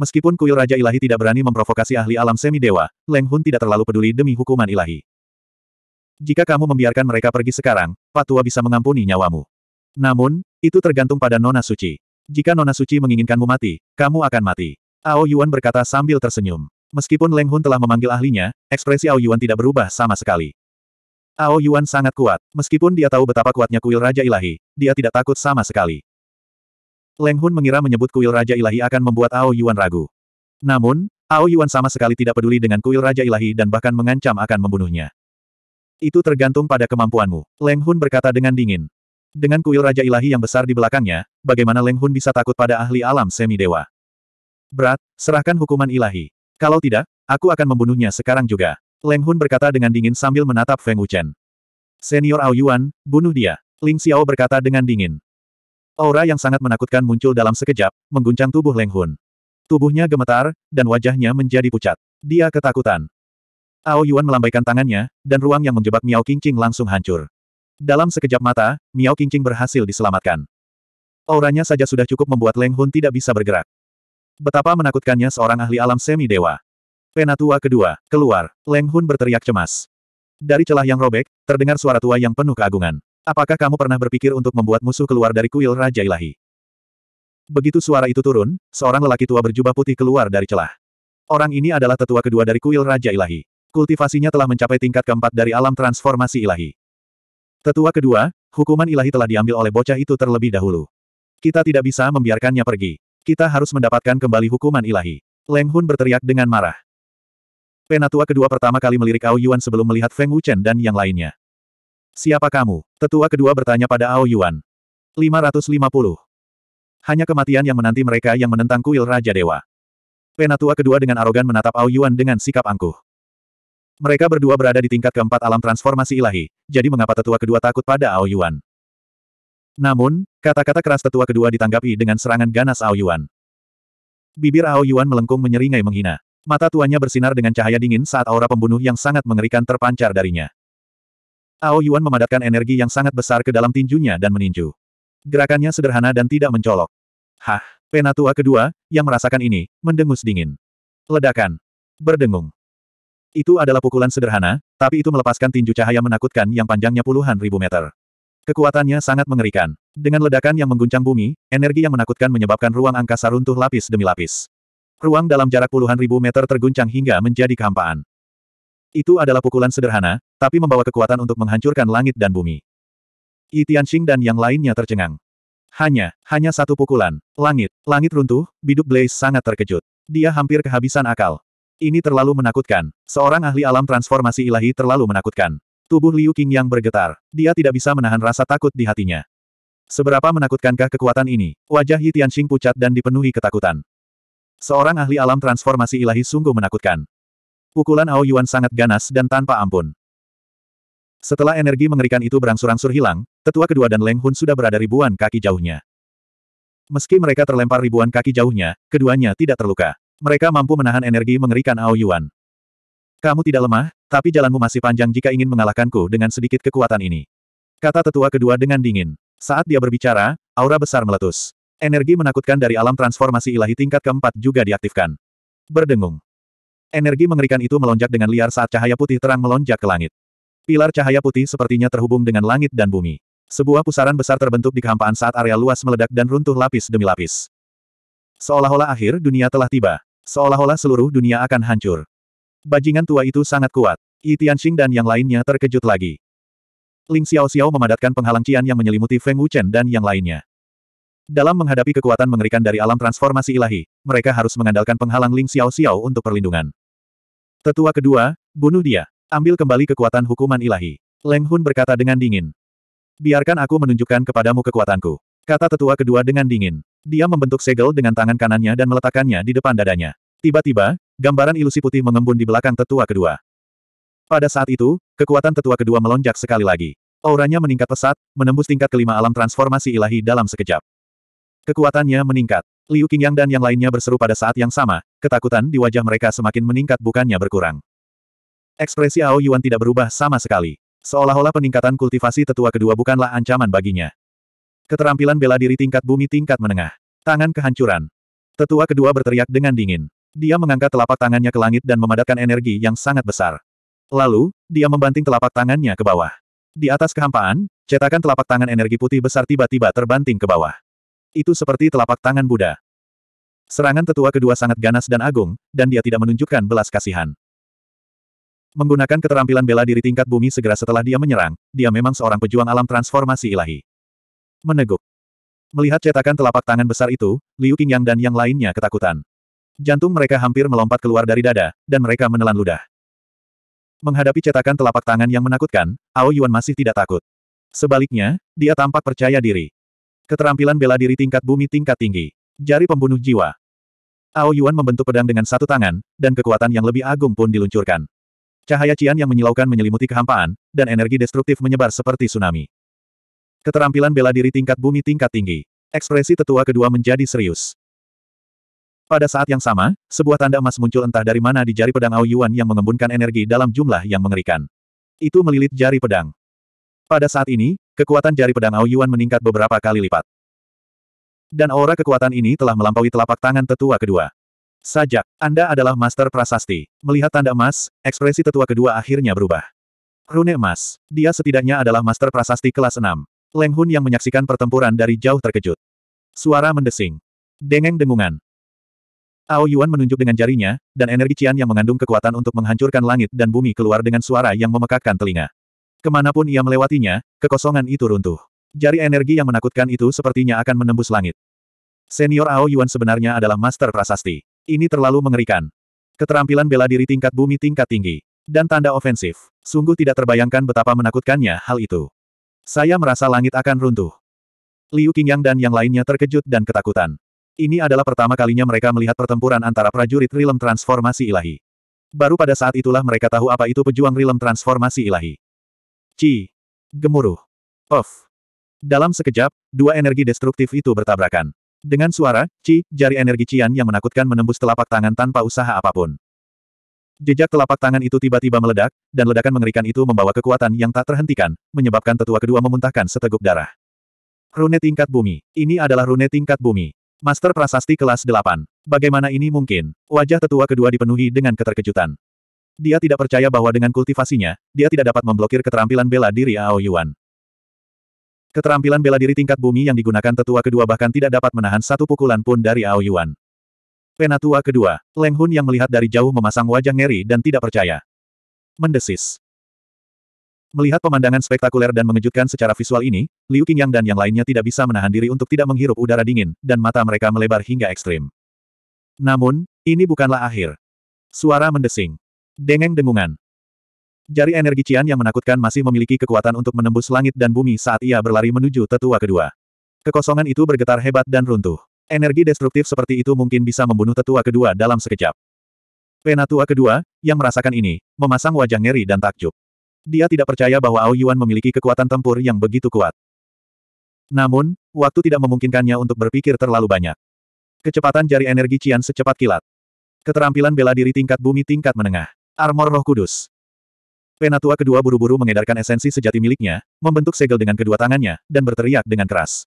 Meskipun kuil Raja Ilahi tidak berani memprovokasi ahli alam semi-dewa, Leng Hun tidak terlalu peduli demi hukuman ilahi. Jika kamu membiarkan mereka pergi sekarang, Patua bisa mengampuni nyawamu. Namun, itu tergantung pada Nona Suci. Jika Nona Suci menginginkanmu mati, kamu akan mati. Ao Yuan berkata sambil tersenyum. Meskipun Leng Hun telah memanggil ahlinya, ekspresi Ao Yuan tidak berubah sama sekali. Ao Yuan sangat kuat. Meskipun dia tahu betapa kuatnya kuil Raja Ilahi, dia tidak takut sama sekali. Leng Hun mengira menyebut kuil Raja Ilahi akan membuat Ao Yuan ragu. Namun, Ao Yuan sama sekali tidak peduli dengan kuil Raja Ilahi dan bahkan mengancam akan membunuhnya. Itu tergantung pada kemampuanmu, Leng Hun berkata dengan dingin. Dengan kuil Raja Ilahi yang besar di belakangnya, bagaimana Leng Hun bisa takut pada ahli alam semi-dewa? Berat, serahkan hukuman ilahi. Kalau tidak, aku akan membunuhnya sekarang juga. Leng Hun berkata dengan dingin sambil menatap Feng Wuchen. Senior Ao Yuan, bunuh dia. Ling Xiao berkata dengan dingin. Aura yang sangat menakutkan muncul dalam sekejap, mengguncang tubuh Leng Hun. Tubuhnya gemetar, dan wajahnya menjadi pucat. Dia ketakutan. Ao Yuan melambaikan tangannya, dan ruang yang menjebak Miao Qingqing langsung hancur. Dalam sekejap mata, Miao Qingqing berhasil diselamatkan. Auranya saja sudah cukup membuat Leng Hun tidak bisa bergerak. Betapa menakutkannya seorang ahli alam semi-dewa. Penatua kedua, keluar, Leng Hun berteriak cemas. Dari celah yang robek, terdengar suara tua yang penuh keagungan. Apakah kamu pernah berpikir untuk membuat musuh keluar dari kuil Raja Ilahi? Begitu suara itu turun, seorang lelaki tua berjubah putih keluar dari celah. Orang ini adalah tetua kedua dari kuil Raja Ilahi. Kultivasinya telah mencapai tingkat keempat dari alam transformasi ilahi. Tetua kedua, hukuman ilahi telah diambil oleh bocah itu terlebih dahulu. Kita tidak bisa membiarkannya pergi. Kita harus mendapatkan kembali hukuman ilahi. Leng Hun berteriak dengan marah. Penatua kedua pertama kali melirik Ao Yuan sebelum melihat Feng Wuchen dan yang lainnya. Siapa kamu? Tetua kedua bertanya pada Ao Yuan. 550. Hanya kematian yang menanti mereka yang menentang kuil Raja Dewa. Penatua kedua dengan arogan menatap Ao Yuan dengan sikap angkuh. Mereka berdua berada di tingkat keempat alam transformasi ilahi, jadi mengapa tetua kedua takut pada Ao Yuan? Namun, kata-kata keras tetua kedua ditanggapi dengan serangan ganas Ao Yuan. Bibir Ao Yuan melengkung menyeringai menghina. Mata tuanya bersinar dengan cahaya dingin saat aura pembunuh yang sangat mengerikan terpancar darinya. Ao Yuan memadatkan energi yang sangat besar ke dalam tinjunya dan meninju. Gerakannya sederhana dan tidak mencolok. Hah, penatua kedua, yang merasakan ini, mendengus dingin. Ledakan. Berdengung. Itu adalah pukulan sederhana, tapi itu melepaskan tinju cahaya menakutkan yang panjangnya puluhan ribu meter. Kekuatannya sangat mengerikan. Dengan ledakan yang mengguncang bumi, energi yang menakutkan menyebabkan ruang angkasa runtuh lapis demi lapis. Ruang dalam jarak puluhan ribu meter terguncang hingga menjadi kehampaan. Itu adalah pukulan sederhana, tapi membawa kekuatan untuk menghancurkan langit dan bumi. Yi Tianxing dan yang lainnya tercengang. Hanya, hanya satu pukulan. Langit, langit runtuh, biduk Blaze sangat terkejut. Dia hampir kehabisan akal. Ini terlalu menakutkan. Seorang ahli alam transformasi ilahi terlalu menakutkan. Tubuh Liu Qing yang bergetar. Dia tidak bisa menahan rasa takut di hatinya. Seberapa menakutkankah kekuatan ini? Wajah Yi Tianxing pucat dan dipenuhi ketakutan. Seorang ahli alam transformasi ilahi sungguh menakutkan. Pukulan Ao Yuan sangat ganas dan tanpa ampun. Setelah energi mengerikan itu berangsur-angsur hilang, tetua kedua dan Leng Hun sudah berada ribuan kaki jauhnya. Meski mereka terlempar ribuan kaki jauhnya, keduanya tidak terluka. Mereka mampu menahan energi mengerikan Ao Yuan. Kamu tidak lemah, tapi jalanmu masih panjang jika ingin mengalahkanku dengan sedikit kekuatan ini. Kata tetua kedua dengan dingin. Saat dia berbicara, aura besar meletus. Energi menakutkan dari alam transformasi ilahi tingkat keempat juga diaktifkan. Berdengung. Energi mengerikan itu melonjak dengan liar saat cahaya putih terang melonjak ke langit. Pilar cahaya putih sepertinya terhubung dengan langit dan bumi. Sebuah pusaran besar terbentuk di kehampaan saat area luas meledak dan runtuh lapis demi lapis. Seolah-olah akhir dunia telah tiba. Seolah-olah seluruh dunia akan hancur. Bajingan tua itu sangat kuat. Yi Tianxing dan yang lainnya terkejut lagi. Ling Xiao Xiao memadatkan penghalang Qian yang menyelimuti Feng Wuchen dan yang lainnya. Dalam menghadapi kekuatan mengerikan dari alam transformasi ilahi, mereka harus mengandalkan penghalang Ling Xiao Xiao untuk perlindungan. Tetua kedua, bunuh dia. Ambil kembali kekuatan hukuman ilahi. Leng Hun berkata dengan dingin. Biarkan aku menunjukkan kepadamu kekuatanku. Kata tetua kedua dengan dingin. Dia membentuk segel dengan tangan kanannya dan meletakkannya di depan dadanya. Tiba-tiba, gambaran ilusi putih mengembun di belakang tetua kedua. Pada saat itu, kekuatan tetua kedua melonjak sekali lagi. Auranya meningkat pesat, menembus tingkat kelima alam transformasi ilahi dalam sekejap. Kekuatannya meningkat. Liu Qingyang dan yang lainnya berseru pada saat yang sama, ketakutan di wajah mereka semakin meningkat bukannya berkurang. Ekspresi Ao Yuan tidak berubah sama sekali. Seolah-olah peningkatan kultivasi tetua kedua bukanlah ancaman baginya. Keterampilan bela diri tingkat bumi tingkat menengah. Tangan kehancuran. Tetua kedua berteriak dengan dingin. Dia mengangkat telapak tangannya ke langit dan memadatkan energi yang sangat besar. Lalu, dia membanting telapak tangannya ke bawah. Di atas kehampaan, cetakan telapak tangan energi putih besar tiba-tiba terbanting ke bawah. Itu seperti telapak tangan Buddha. Serangan tetua kedua sangat ganas dan agung, dan dia tidak menunjukkan belas kasihan. Menggunakan keterampilan bela diri tingkat bumi segera setelah dia menyerang, dia memang seorang pejuang alam transformasi ilahi meneguk. Melihat cetakan telapak tangan besar itu, Liu Qingyang dan yang lainnya ketakutan. Jantung mereka hampir melompat keluar dari dada, dan mereka menelan ludah. Menghadapi cetakan telapak tangan yang menakutkan, Ao Yuan masih tidak takut. Sebaliknya, dia tampak percaya diri. Keterampilan bela diri tingkat bumi tingkat tinggi. Jari pembunuh jiwa. Ao Yuan membentuk pedang dengan satu tangan, dan kekuatan yang lebih agung pun diluncurkan. Cahaya Cian yang menyilaukan menyelimuti kehampaan, dan energi destruktif menyebar seperti tsunami. Keterampilan bela diri tingkat bumi tingkat tinggi. Ekspresi tetua kedua menjadi serius. Pada saat yang sama, sebuah tanda emas muncul entah dari mana di jari pedang Ao Yuan yang mengembunkan energi dalam jumlah yang mengerikan. Itu melilit jari pedang. Pada saat ini, kekuatan jari pedang Ao Yuan meningkat beberapa kali lipat. Dan aura kekuatan ini telah melampaui telapak tangan tetua kedua. Sajak, Anda adalah master prasasti. Melihat tanda emas, ekspresi tetua kedua akhirnya berubah. Rune emas. Dia setidaknya adalah master prasasti kelas 6. Leng Hun yang menyaksikan pertempuran dari jauh terkejut. Suara mendesing. Dengeng dengungan. Ao Yuan menunjuk dengan jarinya, dan energi Cian yang mengandung kekuatan untuk menghancurkan langit dan bumi keluar dengan suara yang memekakkan telinga. Kemanapun ia melewatinya, kekosongan itu runtuh. Jari energi yang menakutkan itu sepertinya akan menembus langit. Senior Ao Yuan sebenarnya adalah master prasasti. Ini terlalu mengerikan. Keterampilan bela diri tingkat bumi tingkat tinggi. Dan tanda ofensif. Sungguh tidak terbayangkan betapa menakutkannya hal itu. Saya merasa langit akan runtuh. Liu Qingyang dan yang lainnya terkejut dan ketakutan. Ini adalah pertama kalinya mereka melihat pertempuran antara prajurit Rilem Transformasi Ilahi. Baru pada saat itulah mereka tahu apa itu pejuang Rilem Transformasi Ilahi. Ci. Gemuruh. Off. Dalam sekejap, dua energi destruktif itu bertabrakan. Dengan suara, Ci, jari energi Cian yang menakutkan menembus telapak tangan tanpa usaha apapun. Jejak telapak tangan itu tiba-tiba meledak, dan ledakan mengerikan itu membawa kekuatan yang tak terhentikan, menyebabkan tetua kedua memuntahkan seteguk darah. Rune tingkat bumi. Ini adalah rune tingkat bumi. Master prasasti kelas 8. Bagaimana ini mungkin? Wajah tetua kedua dipenuhi dengan keterkejutan. Dia tidak percaya bahwa dengan kultivasinya, dia tidak dapat memblokir keterampilan bela diri Ao Yuan. Keterampilan bela diri tingkat bumi yang digunakan tetua kedua bahkan tidak dapat menahan satu pukulan pun dari Ao Yuan. Penatua kedua, Leng Hun yang melihat dari jauh memasang wajah ngeri dan tidak percaya. Mendesis. Melihat pemandangan spektakuler dan mengejutkan secara visual ini, Liu Qingyang dan yang lainnya tidak bisa menahan diri untuk tidak menghirup udara dingin, dan mata mereka melebar hingga ekstrim. Namun, ini bukanlah akhir. Suara mendesing. Dengeng dengungan. Jari energi Cian yang menakutkan masih memiliki kekuatan untuk menembus langit dan bumi saat ia berlari menuju tetua kedua. Kekosongan itu bergetar hebat dan runtuh. Energi destruktif seperti itu mungkin bisa membunuh tetua kedua dalam sekejap. Penatua kedua, yang merasakan ini, memasang wajah ngeri dan takjub. Dia tidak percaya bahwa Ao Yuan memiliki kekuatan tempur yang begitu kuat. Namun, waktu tidak memungkinkannya untuk berpikir terlalu banyak. Kecepatan jari energi Cian secepat kilat. Keterampilan bela diri tingkat bumi tingkat menengah. Armor roh kudus. Penatua kedua buru-buru mengedarkan esensi sejati miliknya, membentuk segel dengan kedua tangannya, dan berteriak dengan keras.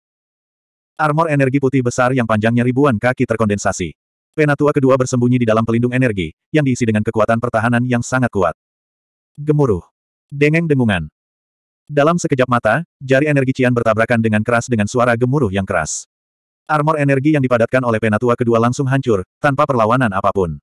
Armor energi putih besar yang panjangnya ribuan kaki terkondensasi. Penatua kedua bersembunyi di dalam pelindung energi, yang diisi dengan kekuatan pertahanan yang sangat kuat. Gemuruh. Dengeng dengungan. Dalam sekejap mata, jari energi Cian bertabrakan dengan keras dengan suara gemuruh yang keras. Armor energi yang dipadatkan oleh penatua kedua langsung hancur, tanpa perlawanan apapun.